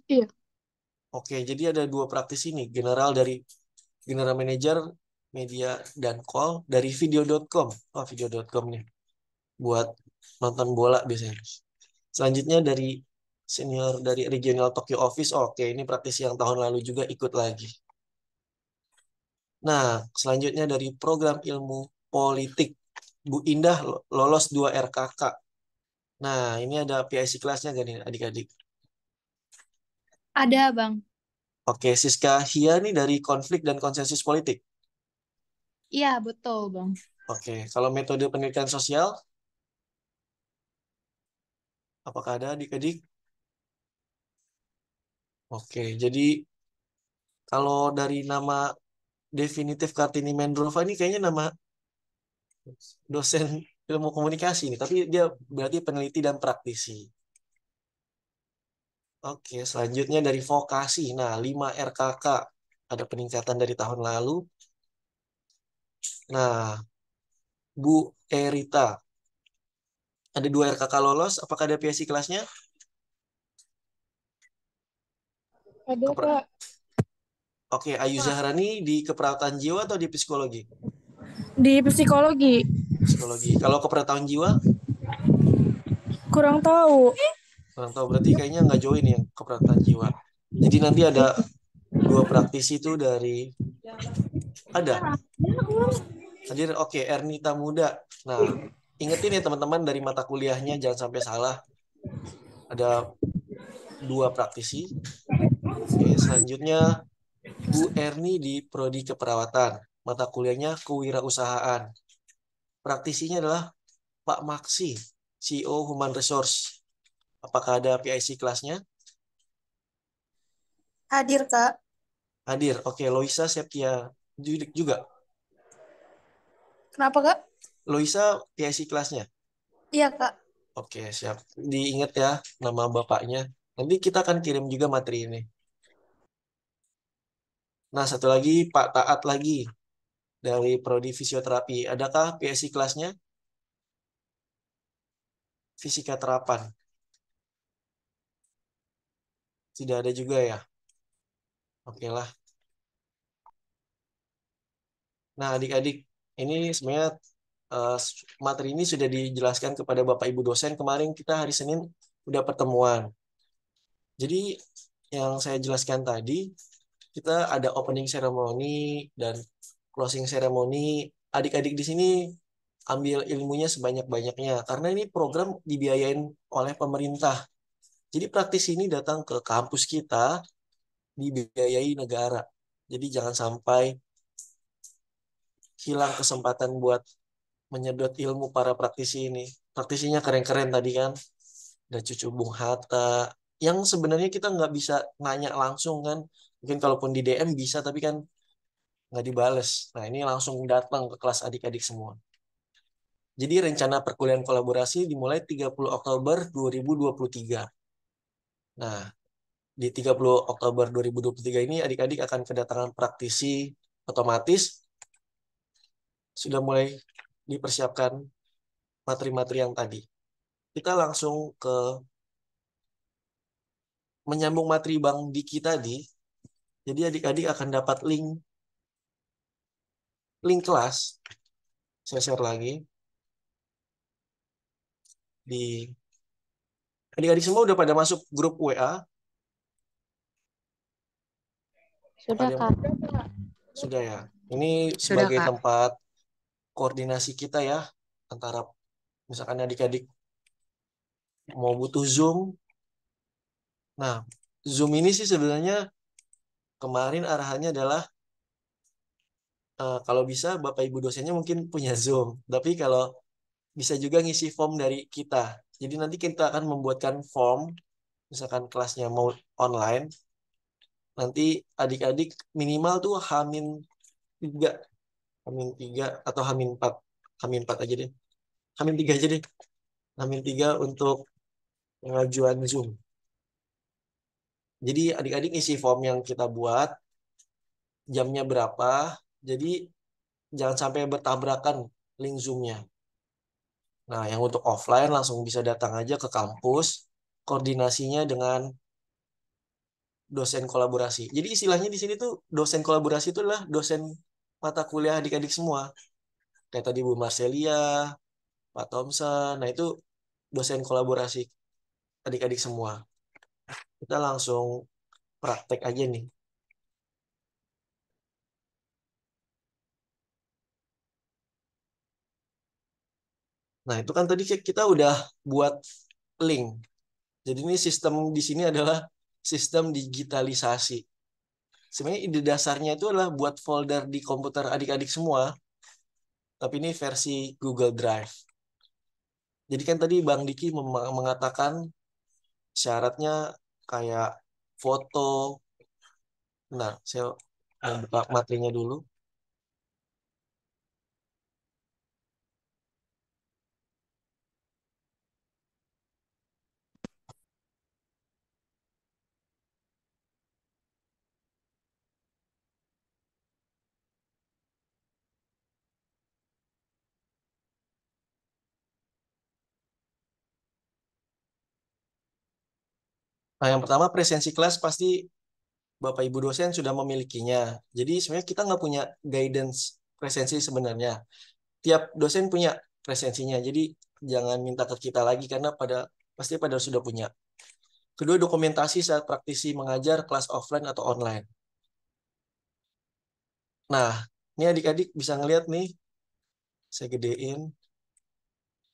Iya. Oke, jadi ada dua praktis ini. general dari general manager media dan call dari video.com. Oh, video.com nih. Buat nonton bola biasanya. Selanjutnya dari senior dari regional Tokyo office. Oke, ini praktis yang tahun lalu juga ikut lagi. Nah, selanjutnya dari program ilmu politik. Bu Indah lolos dua RKK. Nah, ini ada PIC kelasnya gak nih adik-adik? Ada, Bang. Oke, Siska Hia nih dari konflik dan konsensus politik. Iya, betul, Bang. Oke, kalau metode pendidikan sosial, apakah ada adik-adik? Oke, jadi kalau dari nama definitif Kartini Mendrova ini kayaknya nama dosen ilmu komunikasi nih, tapi dia berarti peneliti dan praktisi. Oke, selanjutnya dari vokasi. Nah, 5 RKK ada peningkatan dari tahun lalu. Nah, Bu Erita, ada dua RKK lolos. Apakah ada PSI kelasnya? Ada, Kepra Pak. Oke, Ayu Zahrani di keperawatan jiwa atau di psikologi? Di psikologi. Psikologi. Kalau keperawatan jiwa? Kurang tahu. Kurang tahu. Berarti kayaknya nggak join ya keperawatan jiwa. Jadi nanti ada dua praktisi itu dari ada. Hadir, oke, okay, Ernita Muda. Nah, ingetin ya teman-teman dari mata kuliahnya jangan sampai salah. Ada dua praktisi. Oke, selanjutnya Bu Erni di prodi keperawatan. Mata kuliahnya kewirausahaan. Praktisinya adalah Pak Maksi, CEO Human Resource. Apakah ada PIC kelasnya? Hadir, Kak. Hadir. Oke, Loisa siap Septia juga. Kenapa, Kak? Loisa PIC kelasnya? Iya, Kak. Oke, siap. Diingat ya nama bapaknya. Nanti kita akan kirim juga materi ini. Nah, satu lagi Pak Taat lagi dari Prodi Fisioterapi. Adakah PSI kelasnya? Fisika terapan. Tidak ada juga ya. Oke lah. Nah, adik-adik, ini sebenarnya uh, materi ini sudah dijelaskan kepada Bapak Ibu dosen kemarin kita hari Senin udah pertemuan. Jadi yang saya jelaskan tadi kita ada opening ceremony dan closing ceremony. Adik-adik di sini ambil ilmunya sebanyak-banyaknya karena ini program dibiayain oleh pemerintah. Jadi praktisi ini datang ke kampus kita dibiayai negara. Jadi jangan sampai hilang kesempatan buat menyedot ilmu para praktisi ini. Praktisinya keren-keren tadi kan. Ada cucu Bung Hatta. Yang sebenarnya kita nggak bisa nanya langsung kan. Mungkin kalaupun di DM bisa tapi kan nggak dibales. Nah ini langsung datang ke kelas adik-adik semua. Jadi rencana perkuliahan kolaborasi dimulai 30 Oktober 2023. Nah, di 30 Oktober 2023 ini adik-adik akan kedatangan praktisi otomatis sudah mulai dipersiapkan materi-materi yang tadi. Kita langsung ke menyambung materi Bang Diki tadi. Jadi adik-adik akan dapat link link kelas. Saya share lagi di Adik-adik semua udah pada masuk grup WA? Sudah, Kak. Sudah ya. Ini sebagai Kak. tempat koordinasi kita ya antara misalkan adik-adik mau butuh Zoom. Nah, Zoom ini sih sebenarnya kemarin arahannya adalah uh, kalau bisa Bapak Ibu dosennya mungkin punya Zoom, tapi kalau bisa juga ngisi form dari kita jadi nanti kita akan membuatkan form, misalkan kelasnya mau online, nanti adik-adik minimal tuh hamin tiga, hamin 3 atau hamin empat, hamin 4 aja deh. Hamin tiga aja deh. Hamin tiga untuk pengajuan Zoom. Jadi adik-adik isi form yang kita buat, jamnya berapa, jadi jangan sampai bertabrakan link Zoom-nya. Nah, yang untuk offline langsung bisa datang aja ke kampus, koordinasinya dengan dosen kolaborasi. Jadi istilahnya di sini tuh dosen kolaborasi itu adalah dosen mata kuliah adik-adik semua. Kayak tadi Bu Marcelia, Pak Thompson, nah itu dosen kolaborasi adik-adik semua. Kita langsung praktek aja nih. Nah, itu kan tadi kita udah buat link. Jadi ini sistem di sini adalah sistem digitalisasi. Sebenarnya ide dasarnya itu adalah buat folder di komputer adik-adik semua. Tapi ini versi Google Drive. Jadi kan tadi Bang Diki mengatakan syaratnya kayak foto. nah saya ah, buka materinya dulu. Nah, yang pertama presensi kelas pasti Bapak Ibu dosen sudah memilikinya. Jadi sebenarnya kita nggak punya guidance presensi sebenarnya. Tiap dosen punya presensinya. Jadi jangan minta ke kita lagi karena pada pasti pada sudah punya. Kedua, dokumentasi saat praktisi mengajar kelas offline atau online. Nah, ini adik-adik bisa ngelihat nih. Saya gedein.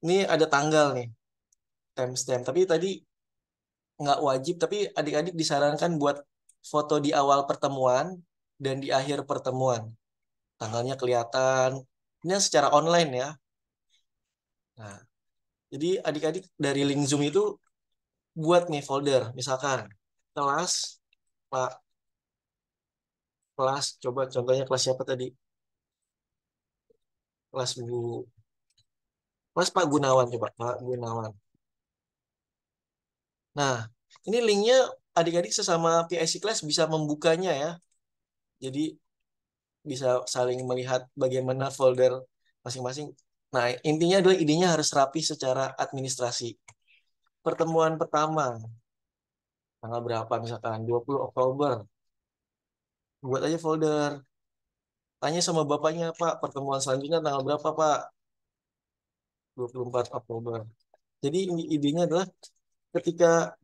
Ini ada tanggal nih. Timestamp. Tapi tadi nggak wajib tapi adik-adik disarankan buat foto di awal pertemuan dan di akhir pertemuan tanggalnya kelihatan ini secara online ya nah jadi adik-adik dari link zoom itu buat nih folder misalkan kelas pak kelas coba contohnya kelas siapa tadi kelas bu kelas Pak Gunawan coba Pak Gunawan Nah, ini linknya adik-adik sesama PIC class bisa membukanya ya. Jadi bisa saling melihat bagaimana folder masing-masing. Nah, intinya adalah idenya harus rapi secara administrasi. Pertemuan pertama, tanggal berapa misalkan, 20 Oktober. Buat aja folder. Tanya sama bapaknya, Pak, pertemuan selanjutnya tanggal berapa, Pak? 24 Oktober. Jadi idenya adalah ketika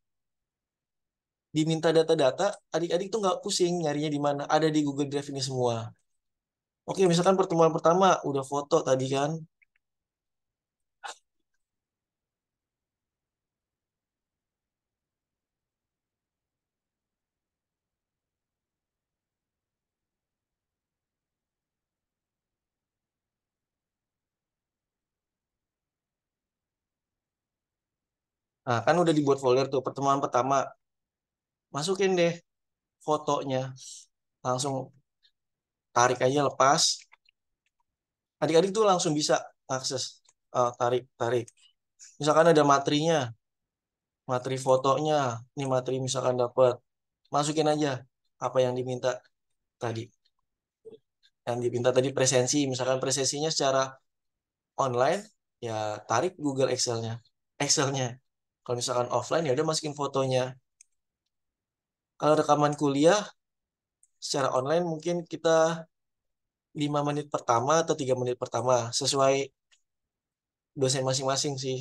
diminta data-data, adik-adik tuh nggak pusing nyarinya di mana. Ada di Google Drive ini semua. Oke, misalkan pertemuan pertama udah foto tadi kan, Nah, kan udah dibuat folder tuh pertemuan pertama. Masukin deh fotonya. Langsung tarik aja lepas. Adik-adik tuh langsung bisa akses uh, tarik tarik. Misalkan ada materinya, materi fotonya, ini materi misalkan dapat, masukin aja apa yang diminta tadi. Yang diminta tadi presensi, misalkan presensinya secara online, ya tarik Google Excel-nya. Excel-nya. Kalau misalkan offline ya udah masukin fotonya. Kalau rekaman kuliah secara online mungkin kita 5 menit pertama atau tiga menit pertama sesuai dosen masing-masing sih.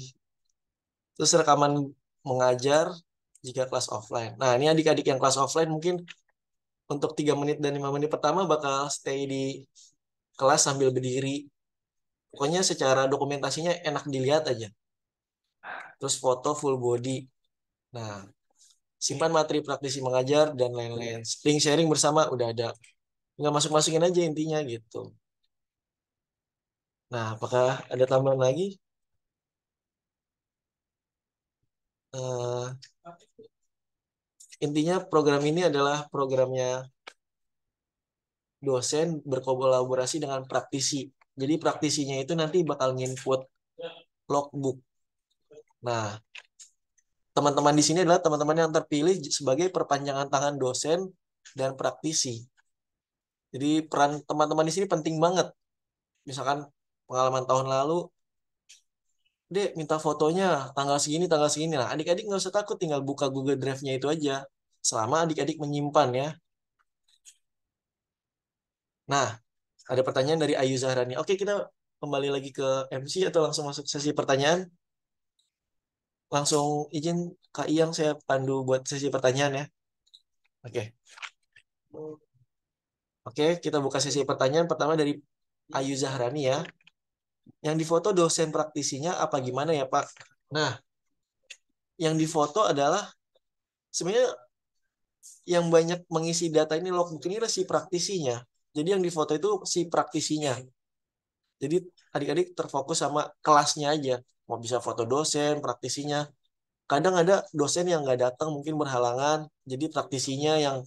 Terus rekaman mengajar jika kelas offline. Nah, ini adik-adik yang kelas offline mungkin untuk tiga menit dan lima menit pertama bakal stay di kelas sambil berdiri. Pokoknya secara dokumentasinya enak dilihat aja terus foto full body. Nah, simpan materi praktisi mengajar dan lain-lain. Iya. Link sharing bersama udah ada. Tinggal masuk-masukin aja intinya gitu. Nah, apakah ada tambahan lagi? Uh, intinya program ini adalah programnya dosen berkolaborasi dengan praktisi. Jadi praktisinya itu nanti bakal nginput logbook Nah, teman-teman di sini adalah teman-teman yang terpilih sebagai perpanjangan tangan dosen dan praktisi. Jadi peran teman-teman di sini penting banget. Misalkan pengalaman tahun lalu, Dek, minta fotonya tanggal segini, tanggal segini. Nah, adik-adik nggak usah takut, tinggal buka Google Drive-nya itu aja. Selama adik-adik menyimpan ya. Nah, ada pertanyaan dari Ayu Zahrani. Oke, kita kembali lagi ke MC atau langsung masuk sesi pertanyaan? langsung izin Kak Iyang saya pandu buat sesi pertanyaan ya. Oke. Okay. Oke, okay, kita buka sesi pertanyaan pertama dari Ayu Zahrani ya. Yang difoto dosen praktisinya apa gimana ya Pak? Nah, yang difoto adalah sebenarnya yang banyak mengisi data ini logbook ini adalah si praktisinya. Jadi yang difoto itu si praktisinya. Jadi adik-adik terfokus sama kelasnya aja mau bisa foto dosen praktisinya kadang ada dosen yang nggak datang mungkin berhalangan jadi praktisinya yang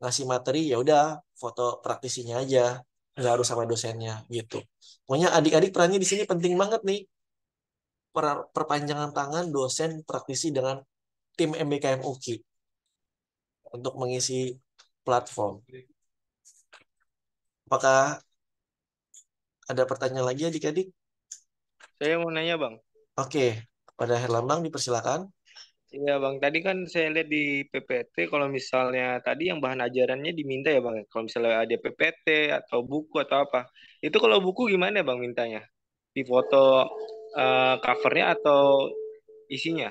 ngasih materi ya udah foto praktisinya aja nggak harus sama dosennya gitu pokoknya adik-adik perannya di sini penting banget nih per perpanjangan tangan dosen praktisi dengan tim MBKM UKI untuk mengisi platform apakah ada pertanyaan lagi adik-adik? Saya mau nanya bang. Oke, pada Herlambang dipersilakan. Iya bang, tadi kan saya lihat di PPT kalau misalnya tadi yang bahan ajarannya diminta ya bang, ya? kalau misalnya ada PPT atau buku atau apa, itu kalau buku gimana ya, bang mintanya? Di foto uh, covernya atau isinya?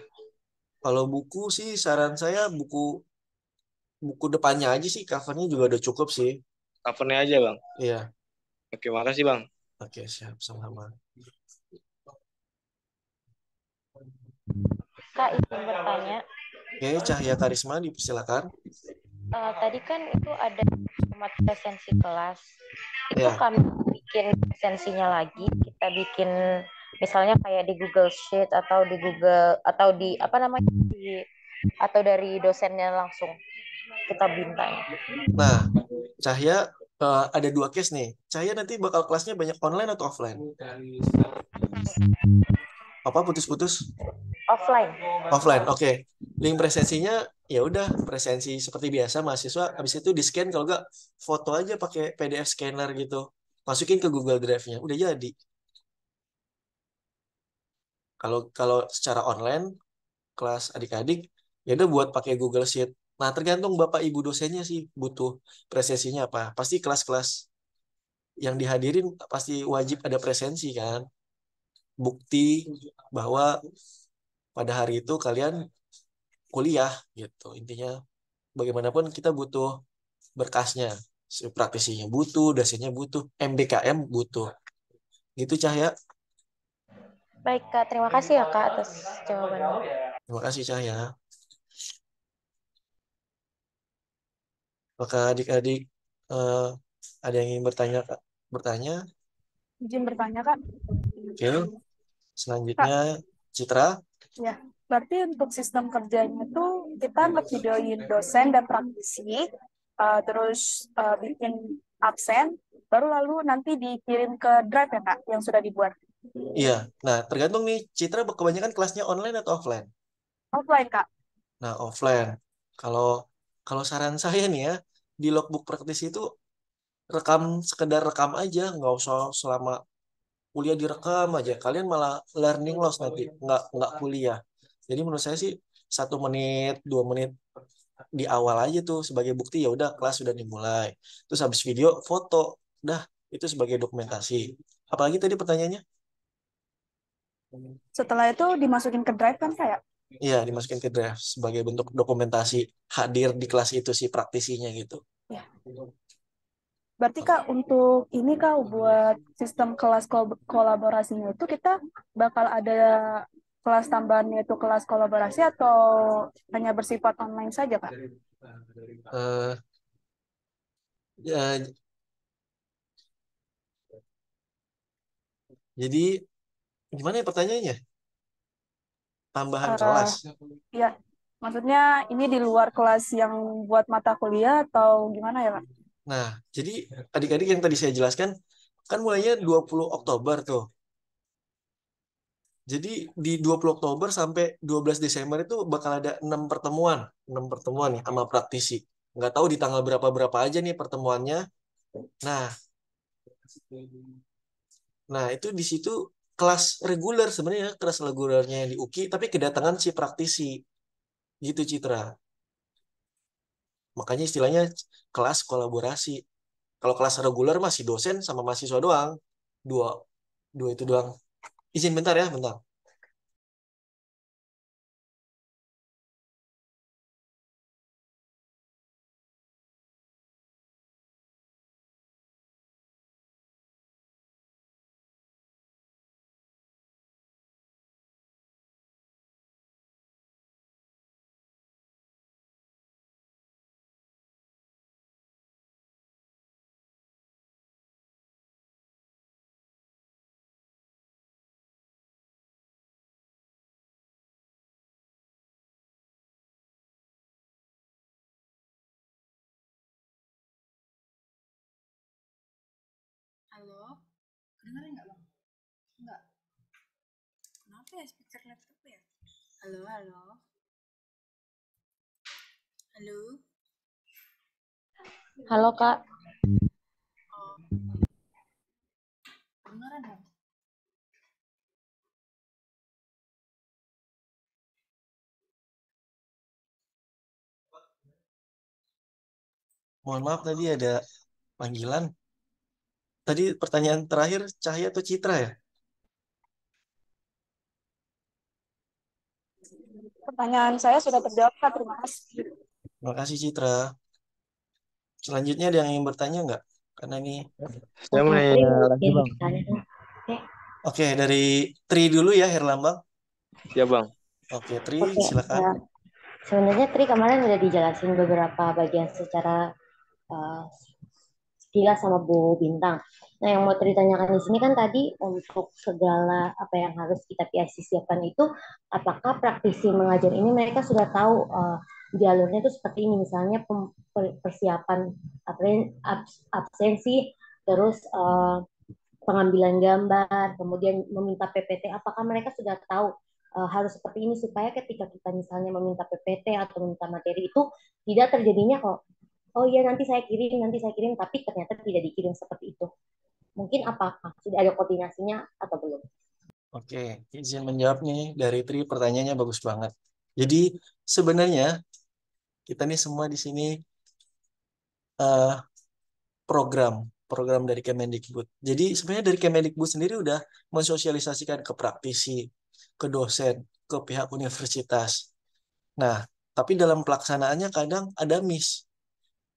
Kalau buku sih saran saya buku buku depannya aja sih, covernya juga udah cukup sih. Covernya aja bang. Iya. Oke, makasih bang. Oke, siap. Sama-sama. Kak, izin bertanya. Oke, Cahya Karisma, dipersilakan. Uh, tadi kan itu ada format presensi kelas. Itu yeah. kami bikin presensinya lagi. Kita bikin misalnya kayak di Google Sheet atau di Google atau di apa namanya di atau dari dosennya langsung kita bintang. Nah, Cahya uh, ada dua case nih. Cahaya nanti bakal kelasnya banyak online atau offline? Apa putus-putus? Offline. Offline, oke. Okay. Link presensinya ya udah presensi seperti biasa mahasiswa. Habis itu di scan kalau nggak foto aja pakai PDF scanner gitu. Masukin ke Google Drive-nya, udah jadi. Kalau kalau secara online kelas adik-adik ya udah buat pakai Google Sheet Nah, tergantung Bapak Ibu dosennya sih butuh presensinya apa. Pasti kelas-kelas yang dihadirin pasti wajib ada presensi kan. Bukti bahwa pada hari itu kalian kuliah gitu. Intinya bagaimanapun kita butuh berkasnya. Praktisinya butuh, dosennya butuh, MBKM butuh. Gitu Cahya. Baik Kak, terima kasih ya Kak atas jawabannya. Terima kasih Cahya. Maka adik-adik uh, ada yang ingin bertanya Kak? bertanya? Izin bertanya Kak. Oke. Okay. Selanjutnya Kak. Citra. Ya, berarti untuk sistem kerjanya itu kita ngevideoin dosen dan praktisi, uh, terus uh, bikin absen, baru lalu nanti dikirim ke drive ya Kak yang sudah dibuat. Iya, nah tergantung nih Citra kebanyakan kelasnya online atau offline? Offline kak. Nah offline. Kalau kalau saran saya nih ya, di logbook praktis itu rekam sekedar rekam aja nggak usah selama kuliah direkam aja kalian malah learning loss nanti nggak nggak kuliah jadi menurut saya sih satu menit dua menit di awal aja tuh sebagai bukti ya udah kelas sudah dimulai terus habis video foto dah itu sebagai dokumentasi apalagi tadi pertanyaannya setelah itu dimasukin ke drive kan kayak ya? Iya, dimasukin ke draft sebagai bentuk dokumentasi hadir di kelas itu sih praktisinya gitu. Ya. Berarti Kak untuk ini Kak buat sistem kelas kolaborasinya itu kita bakal ada kelas tambahan yaitu kelas kolaborasi atau hanya bersifat online saja Kak? Uh, ya, jadi gimana ya pertanyaannya? tambahan uh, kelas iya maksudnya ini di luar kelas yang buat mata kuliah atau gimana ya pak nah jadi adik-adik yang tadi saya jelaskan kan mulainya 20 Oktober tuh jadi di 20 Oktober sampai 12 Desember itu bakal ada 6 pertemuan, 6 pertemuan nih sama praktisi. Nggak tahu di tanggal berapa-berapa aja nih pertemuannya. Nah, nah itu di situ kelas reguler sebenarnya kelas regulernya yang di UKI tapi kedatangan si praktisi gitu Citra makanya istilahnya kelas kolaborasi kalau kelas reguler masih dosen sama mahasiswa doang dua dua itu doang izin bentar ya bentar Halo. Kedengeran nggak bang? Nggak. Kenapa ya speaker laptop ya? Halo, halo. Halo. Halo kak. Oh. Kedengeran Mohon maaf tadi ada panggilan tadi pertanyaan terakhir Cahaya atau Citra ya? Pertanyaan saya sudah terjawab, Kak. Terima kasih. Terima kasih, Citra. Selanjutnya ada yang ingin bertanya nggak? Karena ini... Saya mau nanya lagi, Bang. Oke, dari Tri dulu ya, Herlambang. Ya, Bang. Oke, Tri, okay. Ya. silakan. Sebenarnya Tri kemarin sudah dijelasin beberapa bagian secara uh, Dila sama Bu Bintang. Nah, yang mau ditanyakan di sini kan tadi untuk segala apa yang harus kita PIC siapkan itu, apakah praktisi mengajar ini mereka sudah tahu uh, jalurnya itu seperti ini, misalnya persiapan absensi, terus uh, pengambilan gambar, kemudian meminta PPT, apakah mereka sudah tahu uh, eh, harus seperti ini supaya ketika kita misalnya meminta PPT atau meminta materi itu tidak terjadinya kok oh iya nanti saya kirim, nanti saya kirim, tapi ternyata tidak dikirim seperti itu. Mungkin apa sudah ada koordinasinya atau belum? Oke, izin menjawab nih ya, dari Tri, pertanyaannya bagus banget. Jadi sebenarnya kita nih semua di sini uh, program program dari Kemendikbud. Jadi sebenarnya dari Kemendikbud sendiri udah mensosialisasikan ke praktisi, ke dosen, ke pihak universitas. Nah, tapi dalam pelaksanaannya kadang ada miss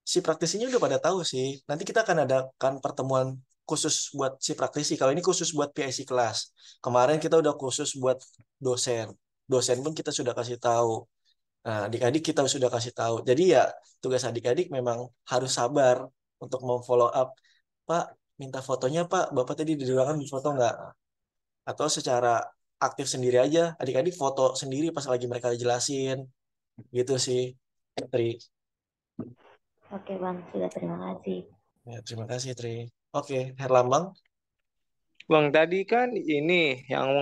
si praktisinya udah pada tahu sih. Nanti kita akan adakan pertemuan khusus buat si praktisi. Kalau ini khusus buat PIC kelas. Kemarin kita udah khusus buat dosen. Dosen pun kita sudah kasih tahu. Nah, adik-adik kita sudah kasih tahu. Jadi ya tugas adik-adik memang harus sabar untuk memfollow up. Pak, minta fotonya Pak. Bapak tadi di ruangan foto nggak? Atau secara aktif sendiri aja. Adik-adik foto sendiri pas lagi mereka jelasin. Gitu sih, Tri. Oke Bang, sudah terima kasih. Ya, terima kasih Tri. Oke, Herlambang. Bang, tadi kan ini yang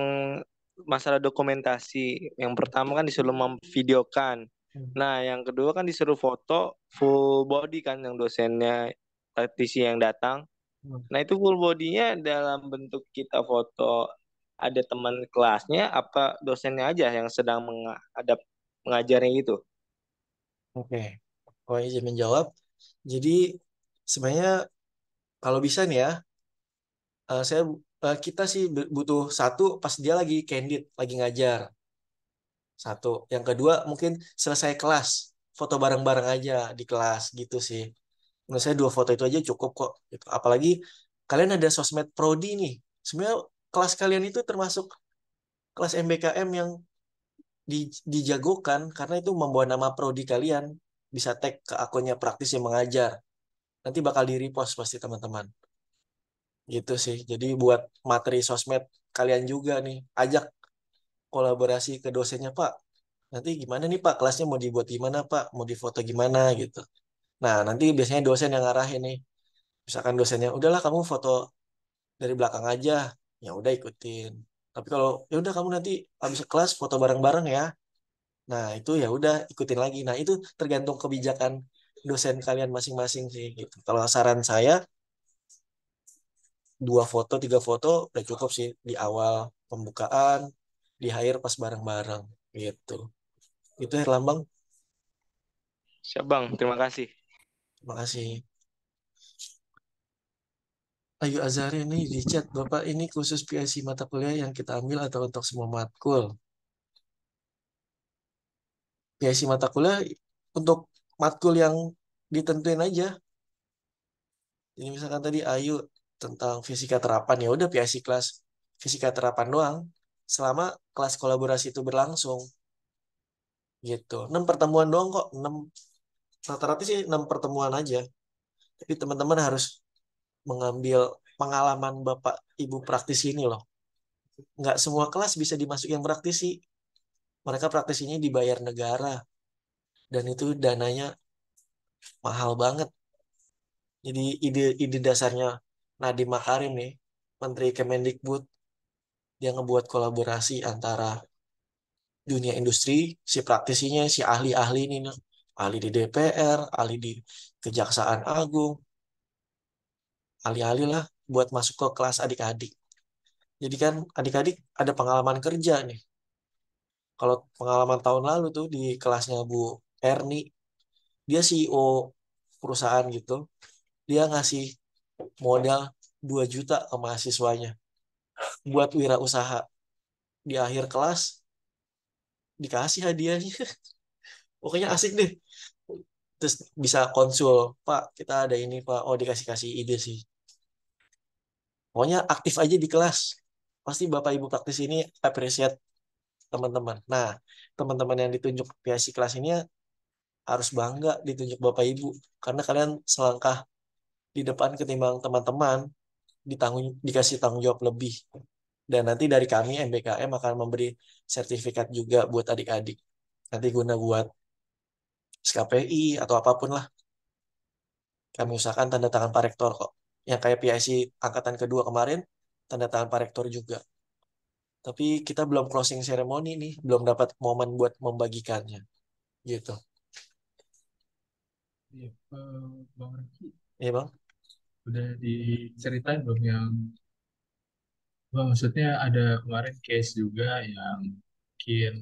masalah dokumentasi. Yang pertama kan disuruh memvideokan. Hmm. Nah, yang kedua kan disuruh foto full body kan yang dosennya praktisi yang datang. Hmm. Nah, itu full bodinya dalam bentuk kita foto ada teman kelasnya apa dosennya aja yang sedang mengadap mengajarnya gitu. Oke. Pokoknya oh, izin menjawab. Jadi sebenarnya kalau bisa nih ya, uh, saya uh, kita sih butuh satu pas dia lagi candid, lagi ngajar. Satu. Yang kedua mungkin selesai kelas, foto bareng-bareng aja di kelas gitu sih. Menurut saya dua foto itu aja cukup kok. Gitu. Apalagi kalian ada sosmed prodi nih. Sebenarnya kelas kalian itu termasuk kelas MBKM yang di, dijagokan karena itu membawa nama prodi kalian bisa tag ke akunnya praktisi mengajar. Nanti bakal di repost pasti teman-teman. Gitu sih. Jadi buat materi sosmed kalian juga nih, ajak kolaborasi ke dosennya, Pak. Nanti gimana nih Pak, kelasnya mau dibuat gimana Pak, mau difoto gimana gitu. Nah, nanti biasanya dosen yang ngarahin nih. Misalkan dosennya, udahlah kamu foto dari belakang aja, ya udah ikutin. Tapi kalau ya udah kamu nanti habis kelas foto bareng-bareng ya, Nah, itu ya udah ikutin lagi. Nah, itu tergantung kebijakan dosen kalian masing-masing sih gitu. Kalau saran saya dua foto, tiga foto udah cukup sih di awal pembukaan, di akhir pas bareng-bareng gitu. Itu lambang. Siap Bang, terima kasih. Terima kasih. Ayu Azhari ini di chat, Bapak ini khusus PIC mata kuliah yang kita ambil atau untuk semua matkul? ya isi mata kuliah untuk matkul yang ditentuin aja Ini misalkan tadi Ayu tentang fisika terapan ya udah PIC kelas fisika terapan doang selama kelas kolaborasi itu berlangsung gitu enam pertemuan doang kok enam rata-rata sih enam pertemuan aja tapi teman-teman harus mengambil pengalaman bapak ibu praktisi ini loh nggak semua kelas bisa dimasukin praktisi mereka praktisinya dibayar negara dan itu dananya mahal banget jadi ide ide dasarnya Nadiem Makarim nih Menteri Kemendikbud dia ngebuat kolaborasi antara dunia industri si praktisinya si ahli-ahli ini nih ahli di DPR ahli di Kejaksaan Agung ahli-ahli lah buat masuk ke kelas adik-adik jadi kan adik-adik ada pengalaman kerja nih kalau pengalaman tahun lalu tuh di kelasnya Bu Erni dia CEO perusahaan gitu dia ngasih modal 2 juta ke mahasiswanya buat wirausaha di akhir kelas dikasih hadiahnya pokoknya asik deh terus bisa konsul pak kita ada ini pak oh dikasih kasih ide sih pokoknya aktif aja di kelas pasti bapak ibu praktis ini appreciate teman-teman. Nah, teman-teman yang ditunjuk PIC kelas ini harus bangga ditunjuk Bapak Ibu karena kalian selangkah di depan ketimbang teman-teman ditanggung dikasih tanggung jawab lebih. Dan nanti dari kami MBKM akan memberi sertifikat juga buat adik-adik. Nanti guna buat SKPI atau apapun lah. Kami usahakan tanda tangan Pak Rektor kok. Yang kayak PIC angkatan kedua kemarin, tanda tangan Pak Rektor juga tapi kita belum closing ceremony nih, belum dapat momen buat membagikannya, gitu. Iya, eh, Bang Riki, Iya, Bang. Udah diceritain belum yang Bang, maksudnya ada kemarin case juga yang mungkin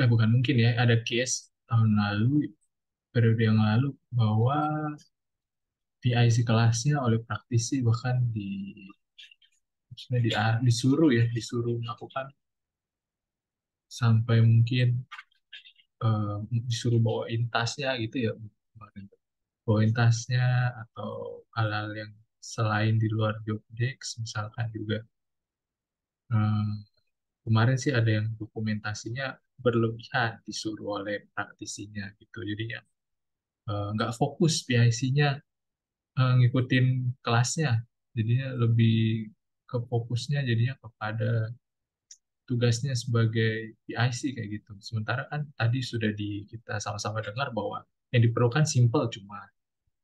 eh bukan mungkin ya, ada case tahun lalu periode yang lalu bahwa PIC kelasnya oleh praktisi bahkan di maksudnya ah, disuruh ya disuruh melakukan sampai mungkin uh, disuruh bawa tasnya gitu ya bawa tasnya atau hal-hal yang selain di luar jobdesk misalkan juga uh, kemarin sih ada yang dokumentasinya berlebihan disuruh oleh praktisinya gitu jadi nggak ya, uh, eh, nggak fokus PIC-nya uh, ngikutin kelasnya jadinya lebih ke fokusnya jadinya kepada tugasnya sebagai PIC kayak gitu. Sementara kan tadi sudah di kita sama-sama dengar bahwa yang diperlukan simple cuma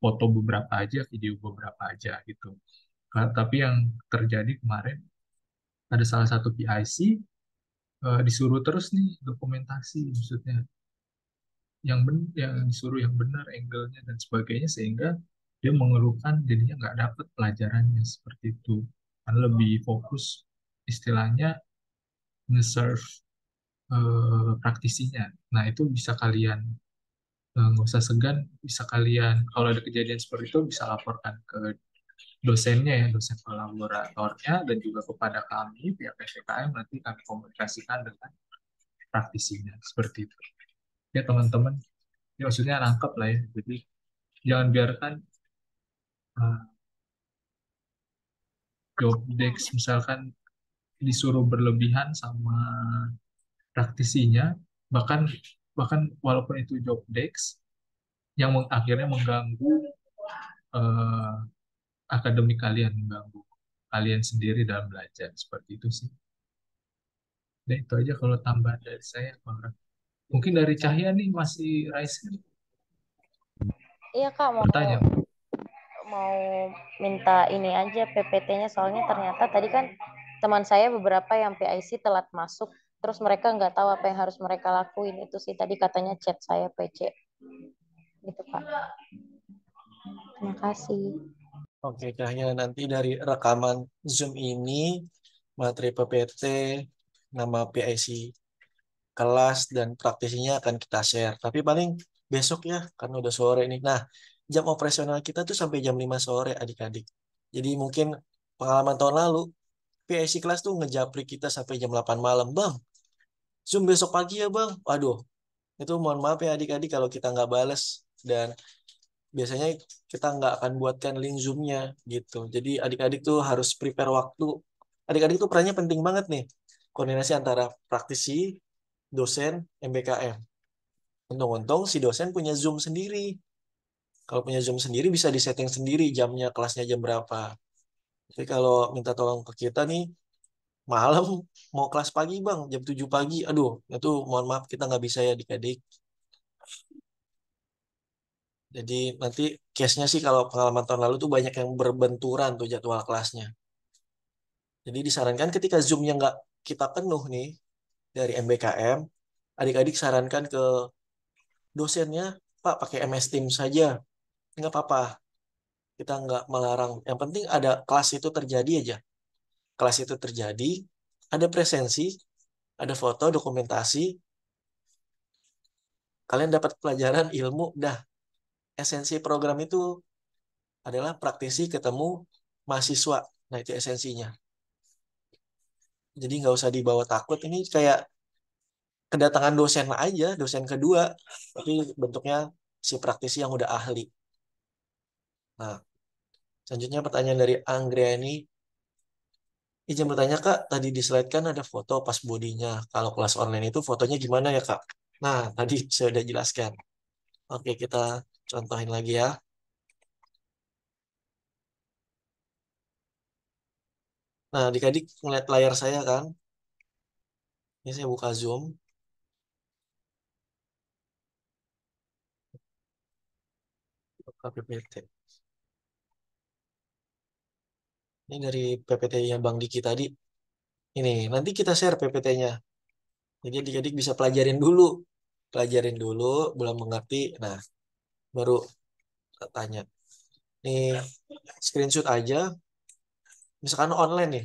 foto beberapa aja, video beberapa aja gitu. Nah, tapi yang terjadi kemarin ada salah satu PIC eh, disuruh terus nih dokumentasi maksudnya yang ben yang disuruh yang benar angle-nya dan sebagainya sehingga dia mengeluhkan jadinya nggak dapat pelajarannya seperti itu karena lebih fokus istilahnya nge-serve uh, praktisinya. Nah itu bisa kalian eh, nggak uh, usah segan, bisa kalian kalau ada kejadian seperti itu bisa laporkan ke dosennya ya, dosen kolaboratornya dan juga kepada kami pihak SPKM nanti kami komunikasikan dengan praktisinya seperti itu. Ya teman-teman, ya maksudnya rangkap lah ya. Jadi jangan biarkan uh, job desk misalkan disuruh berlebihan sama praktisinya bahkan bahkan walaupun itu job desk yang meng, akhirnya mengganggu eh, akademik kalian mengganggu kalian sendiri dalam belajar seperti itu sih nah itu aja kalau tambahan dari saya mungkin dari Cahya nih masih rising iya kak mau tanya mau minta ini aja PPT-nya soalnya ternyata tadi kan teman saya beberapa yang PIC telat masuk terus mereka nggak tahu apa yang harus mereka lakuin itu sih tadi katanya chat saya PC gitu Pak. Terima kasih. Oke, kayaknya Nanti dari rekaman Zoom ini, materi PPT, nama PIC kelas, dan praktisinya akan kita share. Tapi paling besok ya, karena udah sore ini. Nah, jam operasional kita tuh sampai jam 5 sore adik-adik. Jadi mungkin pengalaman tahun lalu, PIC kelas tuh ngejapri kita sampai jam 8 malam. Bang, Zoom besok pagi ya bang. Waduh, itu mohon maaf ya adik-adik kalau kita nggak bales. Dan biasanya kita nggak akan buatkan link Zoom-nya gitu. Jadi adik-adik tuh harus prepare waktu. Adik-adik tuh perannya penting banget nih. Koordinasi antara praktisi, dosen, MBKM. Untung-untung si dosen punya Zoom sendiri kalau punya Zoom sendiri bisa di setting sendiri jamnya kelasnya jam berapa. tapi kalau minta tolong ke kita nih malam mau kelas pagi bang jam 7 pagi aduh itu mohon maaf kita nggak bisa ya dikadik jadi nanti case-nya sih kalau pengalaman tahun lalu tuh banyak yang berbenturan tuh jadwal kelasnya jadi disarankan ketika zoom zoomnya nggak kita penuh nih dari MBKM adik-adik sarankan ke dosennya Pak pakai MS Teams saja nggak apa-apa kita nggak melarang yang penting ada kelas itu terjadi aja kelas itu terjadi ada presensi ada foto dokumentasi kalian dapat pelajaran ilmu dah esensi program itu adalah praktisi ketemu mahasiswa nah itu esensinya jadi nggak usah dibawa takut ini kayak kedatangan dosen aja dosen kedua tapi bentuknya si praktisi yang udah ahli Nah, selanjutnya pertanyaan dari Anggriani. Izin bertanya Kak, tadi di slide kan ada foto pas bodinya. Kalau kelas online itu fotonya gimana ya Kak? Nah, tadi saya sudah jelaskan. Oke, kita contohin lagi ya. Nah, adik-adik ngeliat layar saya kan? Ini saya buka Zoom. Buka PPT. Ini dari PPT-nya Bang Diki tadi. Ini, nanti kita share PPT-nya. Jadi adik-adik bisa pelajarin dulu. Pelajarin dulu, belum mengerti. Nah, baru tanya. Nih, screenshot aja. Misalkan online nih.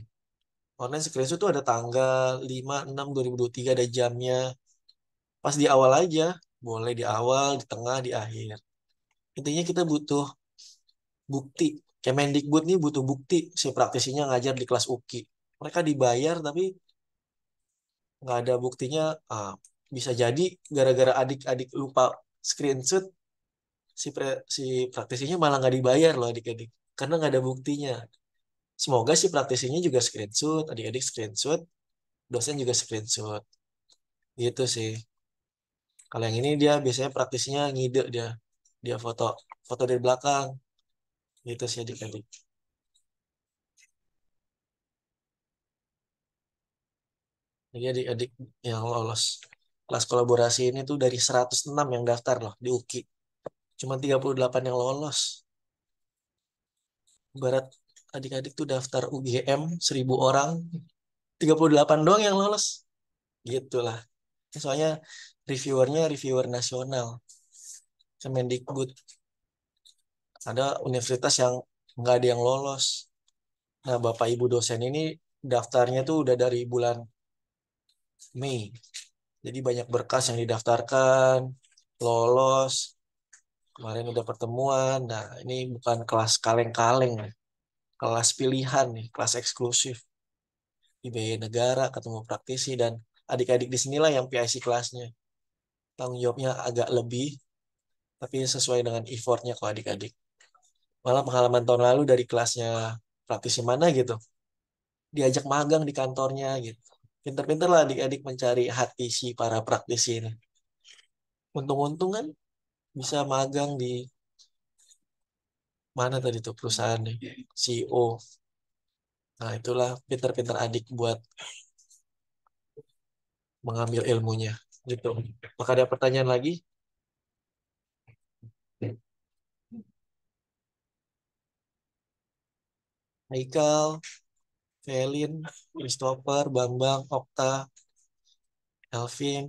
Online screenshot tuh ada tanggal 5, 6, 2023, ada jamnya. Pas di awal aja. Boleh di awal, di tengah, di akhir. Intinya kita butuh bukti Kemendikbud nih butuh bukti si praktisinya ngajar di kelas UKI. Mereka dibayar tapi nggak ada buktinya. Ah, bisa jadi gara-gara adik-adik lupa screenshot si pre, si praktisinya malah nggak dibayar loh adik-adik karena nggak ada buktinya. Semoga si praktisinya juga screenshot, adik-adik screenshot, dosen juga screenshot. Gitu sih. Kalau yang ini dia biasanya praktisinya ngide dia. Dia foto foto dari belakang gitu sih adik-adik jadi adik-adik yang lolos kelas kolaborasi ini tuh dari 106 yang daftar loh di UKI cuma 38 yang lolos barat adik-adik tuh daftar UGM 1000 orang 38 doang yang lolos gitulah soalnya reviewernya reviewer nasional Kemendikbud ada universitas yang nggak ada yang lolos. Nah, Bapak Ibu dosen ini daftarnya tuh udah dari bulan Mei. Jadi banyak berkas yang didaftarkan, lolos, kemarin udah pertemuan. Nah, ini bukan kelas kaleng-kaleng, kelas pilihan nih, kelas eksklusif. Di biaya e negara, ketemu praktisi, dan adik-adik di sinilah yang PIC kelasnya. Tanggung jawabnya agak lebih, tapi sesuai dengan effortnya kok adik-adik malah pengalaman tahun lalu dari kelasnya praktisi mana gitu diajak magang di kantornya gitu pinter-pinter lah adik-adik mencari hati si para praktisi ini untung-untung kan bisa magang di mana tadi tuh perusahaan nih CEO nah itulah pinter-pinter adik buat mengambil ilmunya gitu maka ada pertanyaan lagi Michael, Felin, Christopher, Bambang, Okta, Elvin,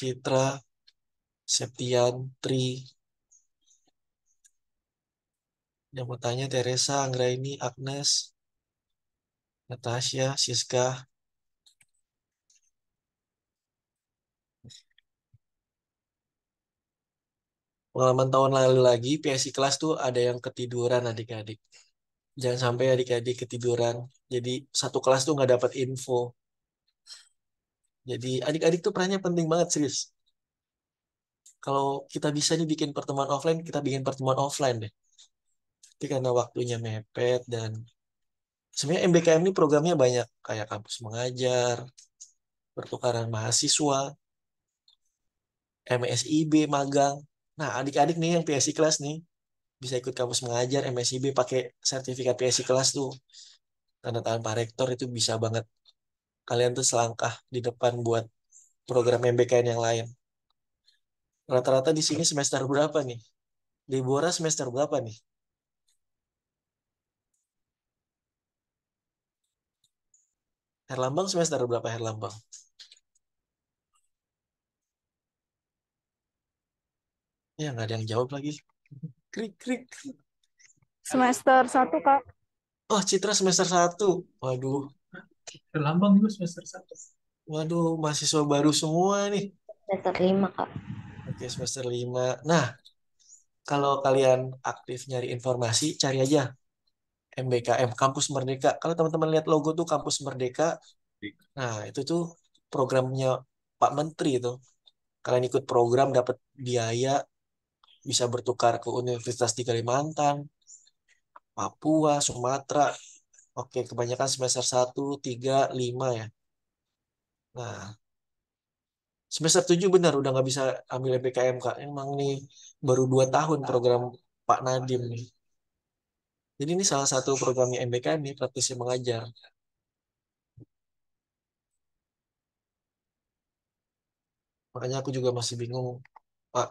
Citra, Septian, Tri. Yang mau tanya Teresa, Anggraini, Agnes, Natasha, Siska, pengalaman tahun lalu lagi PSI kelas tuh ada yang ketiduran adik-adik jangan sampai adik-adik ketiduran jadi satu kelas tuh nggak dapat info jadi adik-adik tuh perannya penting banget serius kalau kita bisa nih bikin pertemuan offline kita bikin pertemuan offline deh tapi karena waktunya mepet dan sebenarnya MBKM ini programnya banyak kayak kampus mengajar pertukaran mahasiswa MSIB magang nah adik-adik nih yang PSI kelas nih bisa ikut kampus mengajar MSIB pakai sertifikat PSI kelas tuh tanda tangan Pak Rektor itu bisa banget kalian tuh selangkah di depan buat program MBKN yang lain rata-rata di sini semester berapa nih di Bora semester berapa nih Herlambang semester berapa Herlambang? Ya, nggak ada yang jawab lagi krik krik semester satu kak oh Citra semester satu waduh terlambang juga semester satu waduh mahasiswa baru semua nih semester lima kak oke semester lima nah kalau kalian aktif nyari informasi cari aja MBKM Kampus Merdeka kalau teman-teman lihat logo tuh Kampus Merdeka nah itu tuh programnya Pak Menteri itu kalian ikut program dapat biaya bisa bertukar ke universitas di Kalimantan, Papua, Sumatera. Oke, kebanyakan semester 1, 3, 5 ya. Nah, semester 7 benar udah nggak bisa ambil PKM Kak. Emang nih baru 2 tahun program Pak Nadim nih. Jadi ini salah satu programnya MBK ini praktisnya mengajar. Makanya aku juga masih bingung, Pak,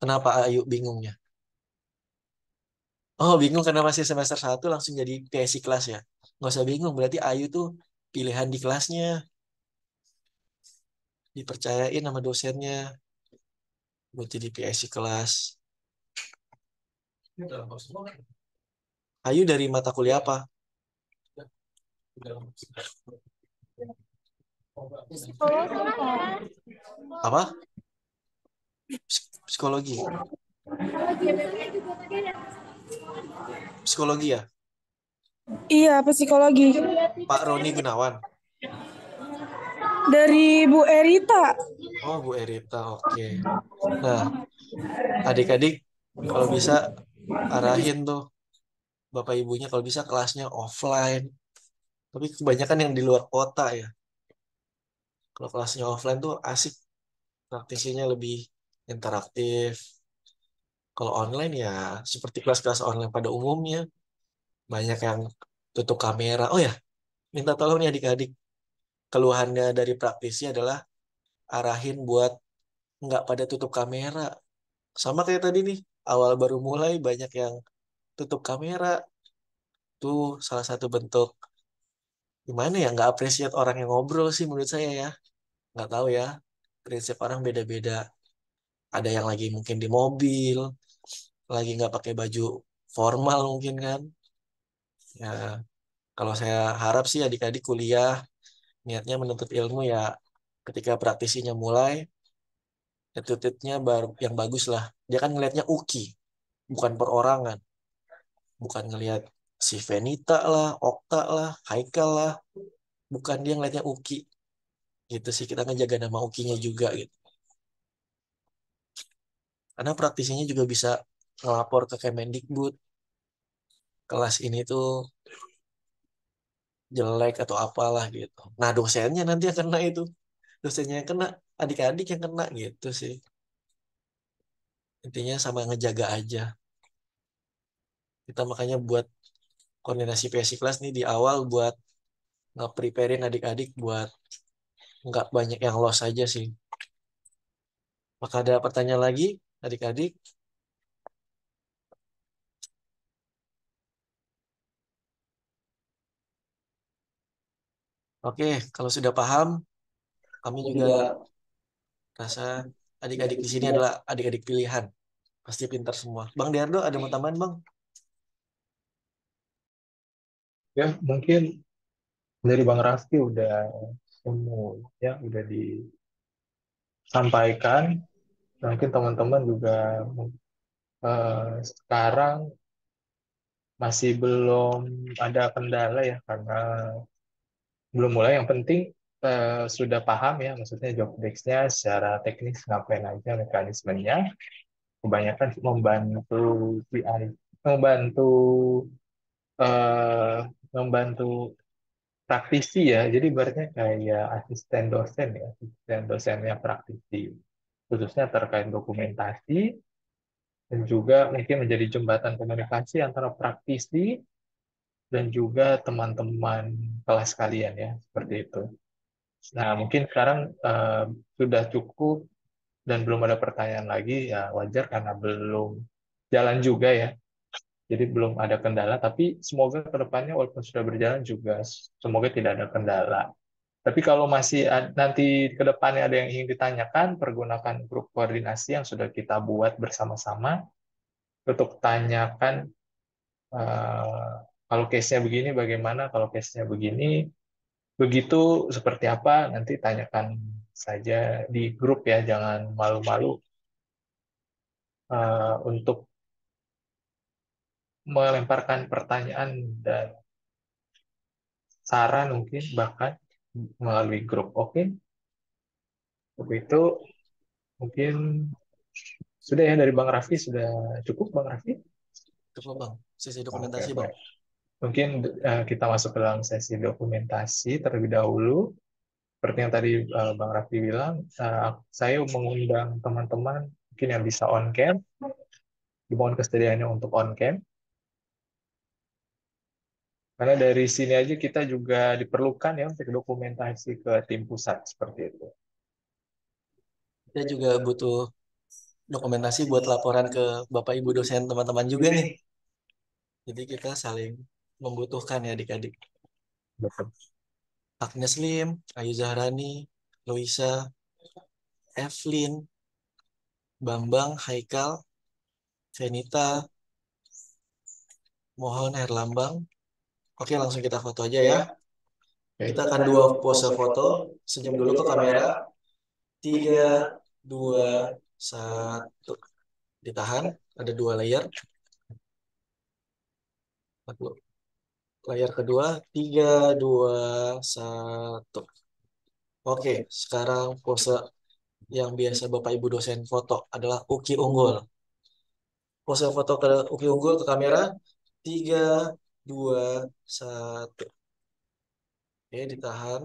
Kenapa Ayu bingungnya? Oh, bingung karena masih semester 1 langsung jadi PSI kelas ya. Nggak usah bingung, berarti Ayu tuh pilihan di kelasnya. Dipercayain sama dosennya buat jadi PSI kelas. Ayu dari mata kuliah apa? Apa? psikologi ya, iya, psikologi ya iya psikologi Pak Roni Gunawan dari Bu Erita oh Bu Erita oke okay. nah adik-adik kalau bisa arahin tuh bapak ibunya kalau bisa kelasnya offline tapi kebanyakan yang di luar kota ya kalau kelasnya offline tuh asik praktisinya lebih interaktif. Kalau online ya seperti kelas-kelas online pada umumnya, banyak yang tutup kamera. Oh ya, minta tolong nih adik-adik. Keluhannya dari praktisi adalah arahin buat nggak pada tutup kamera. Sama kayak tadi nih, awal baru mulai banyak yang tutup kamera. Tuh salah satu bentuk gimana ya nggak apresiat orang yang ngobrol sih menurut saya ya nggak tahu ya prinsip orang beda-beda ada yang lagi mungkin di mobil lagi nggak pakai baju formal mungkin kan ya kalau saya harap sih adik-adik kuliah niatnya menuntut ilmu ya ketika praktisinya mulai attitude-nya yang bagus lah dia kan ngelihatnya uki bukan perorangan bukan ngelihat si Venita lah Okta lah Haikal lah bukan dia ngelihatnya uki gitu sih kita kan jaga nama ukinya juga gitu karena praktisinya juga bisa ngelapor ke Kemendikbud kelas ini tuh jelek atau apalah gitu. Nah dosennya nanti yang kena itu, dosennya yang kena, adik-adik yang kena gitu sih. Intinya sama ngejaga aja. Kita makanya buat koordinasi PSI kelas nih di awal buat nge-preparein adik-adik buat nggak banyak yang loss aja sih. Maka ada pertanyaan lagi? adik-adik Oke, kalau sudah paham, kami iya. juga rasa adik-adik di sini adalah adik-adik pilihan. Pasti pintar semua. Bang Diardo, ada mau tambahan, Bang? Ya, mungkin dari Bang Raffi udah semua ya udah disampaikan mungkin teman-teman juga uh, sekarang masih belum ada kendala ya karena belum mulai yang penting uh, sudah paham ya maksudnya job desk-nya secara teknis ngapain aja mekanismenya kebanyakan membantu PI membantu uh, membantu praktisi ya jadi ibaratnya kayak asisten dosen ya asisten dosennya praktisi khususnya terkait dokumentasi, dan juga mungkin menjadi jembatan komunikasi antara praktisi dan juga teman-teman kelas kalian ya, seperti itu. Nah, mungkin sekarang uh, sudah cukup dan belum ada pertanyaan lagi, ya wajar karena belum jalan juga ya. Jadi belum ada kendala, tapi semoga ke depannya walaupun sudah berjalan juga, semoga tidak ada kendala. Tapi kalau masih nanti ke depannya ada yang ingin ditanyakan, pergunakan grup koordinasi yang sudah kita buat bersama-sama untuk tanyakan eh, kalau case-nya begini bagaimana, kalau case-nya begini begitu seperti apa nanti tanyakan saja di grup ya, jangan malu-malu eh, untuk melemparkan pertanyaan dan saran mungkin bahkan melalui grup. Oke, untuk itu mungkin sudah ya dari Bang Raffi sudah cukup Bang Raffi? Cukup Bang, sisi dokumentasi okay, Bang. Baik. Mungkin uh, kita masuk ke dalam sesi dokumentasi terlebih dahulu. Seperti yang tadi uh, Bang Raffi bilang, uh, saya mengundang teman-teman mungkin yang bisa on cam, dimohon kesediaannya untuk on cam. Karena dari sini aja kita juga diperlukan ya untuk dokumentasi ke tim pusat seperti itu. Kita juga butuh dokumentasi buat laporan ke Bapak Ibu dosen teman-teman juga nih. Jadi kita saling membutuhkan ya adik-adik. Betul. Agnes Ayu Zahrani, Luisa, Evelyn, Bambang, Haikal, Venita, Mohon Herlambang, Oke, langsung kita foto aja iya. ya. Kita akan dua pose foto. Senyum dulu ke kamera. Tiga, dua, satu. Ditahan. Ada dua layer. Layar kedua. Tiga, dua, satu. Oke, sekarang pose yang biasa Bapak Ibu dosen foto adalah uki unggul. Pose foto ke uki unggul ke kamera. Tiga, dua, satu. Oke, ditahan.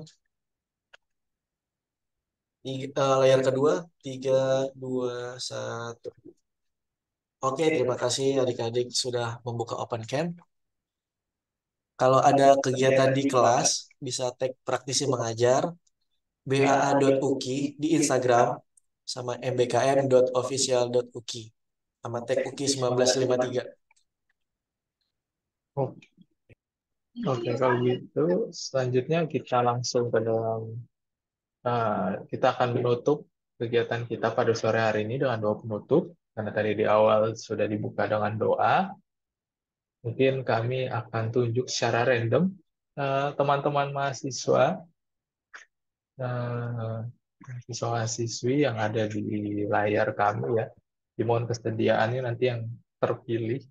Tiga, uh, layar kedua, tiga, dua, satu. Oke, terima kasih adik-adik sudah membuka open camp. Kalau ada kegiatan di kelas, bisa tag praktisi mengajar, baa.uki di Instagram, sama mbkm.official.uki, sama tag uki 1953. Oh. Oke, Oke, iya. kalau gitu selanjutnya kita langsung ke dalam uh, kita akan menutup kegiatan kita pada sore hari ini dengan doa penutup, karena tadi di awal sudah dibuka dengan doa. Mungkin kami akan tunjuk secara random eh, teman-teman uh, mahasiswa, uh, eh, mahasiswa-mahasiswi yang ada di layar kami ya. Dimohon kesediaannya nanti yang terpilih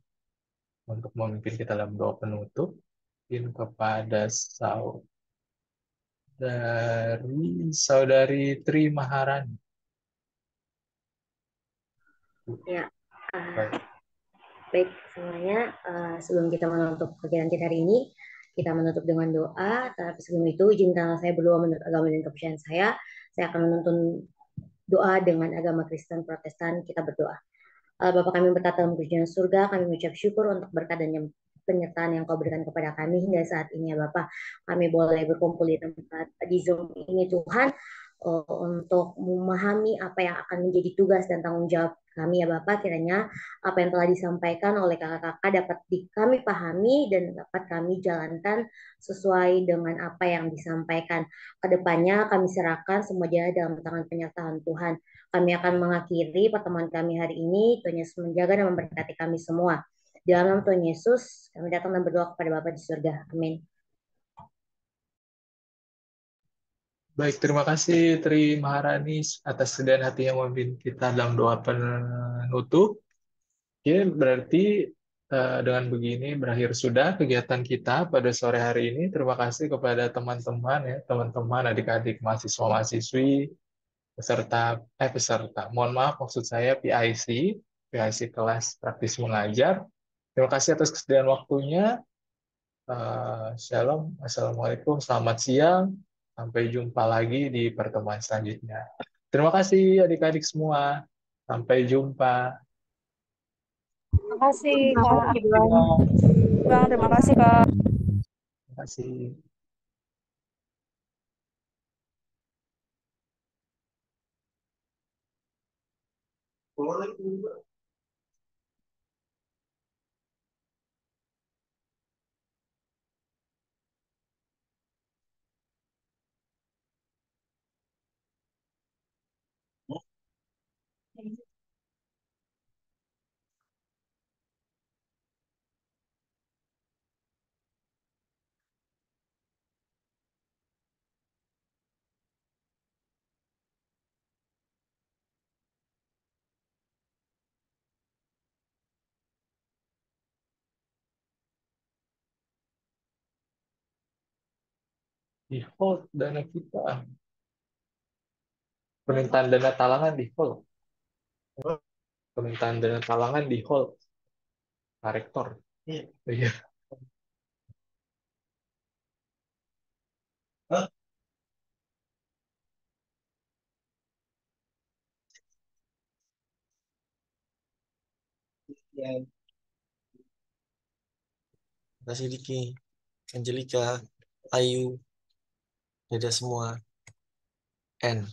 untuk memimpin kita dalam doa penutup mungkin kepada saudari saudari Tri Maharani. Ya. Eh, baik. semuanya, eh, sebelum kita menutup kegiatan kita hari ini, kita menutup dengan doa, tapi sebelum itu izinkanlah saya berdoa menurut agama dan kepercayaan saya. Saya akan menuntun doa dengan agama Kristen Protestan, kita berdoa. Eh, Bapak, kami berkata dalam kerajaan surga, kami mengucap syukur untuk berkat dan yang penyertaan yang kau berikan kepada kami hingga saat ini ya Bapak. Kami boleh berkumpul di tempat di Zoom ini Tuhan eh, untuk memahami apa yang akan menjadi tugas dan tanggung jawab kami ya Bapak. Kiranya apa yang telah disampaikan oleh kakak-kakak dapat di, kami pahami dan dapat kami jalankan sesuai dengan apa yang disampaikan. Kedepannya kami serahkan semuanya dalam tangan penyertaan Tuhan. Kami akan mengakhiri pertemuan kami hari ini. Tuhan Yesus menjaga dan memberkati kami semua. di Dalam nama Tuhan Yesus, kami datang dan berdoa kepada Bapa di surga. Amin. Baik, terima kasih Tri Maharani atas sediaan hati yang memimpin kita dalam doa penutup. Oke, berarti eh, dengan begini berakhir sudah kegiatan kita pada sore hari ini. Terima kasih kepada teman-teman ya, teman-teman adik-adik mahasiswa-mahasiswi peserta eh peserta mohon maaf maksud saya PIC PIC kelas praktis mengajar terima kasih atas kesediaan waktunya uh, Shalom Assalamualaikum selamat siang sampai jumpa lagi di pertemuan selanjutnya terima kasih adik-adik semua sampai jumpa terima kasih Bang terima kasih kak terima kasih por di hold dana kita permintaan dana talangan di hold permintaan dana talangan di hold Pak Rektor iya iya Ya. Terima kasih Diki, Angelika, Ayu. Dadah semua. N.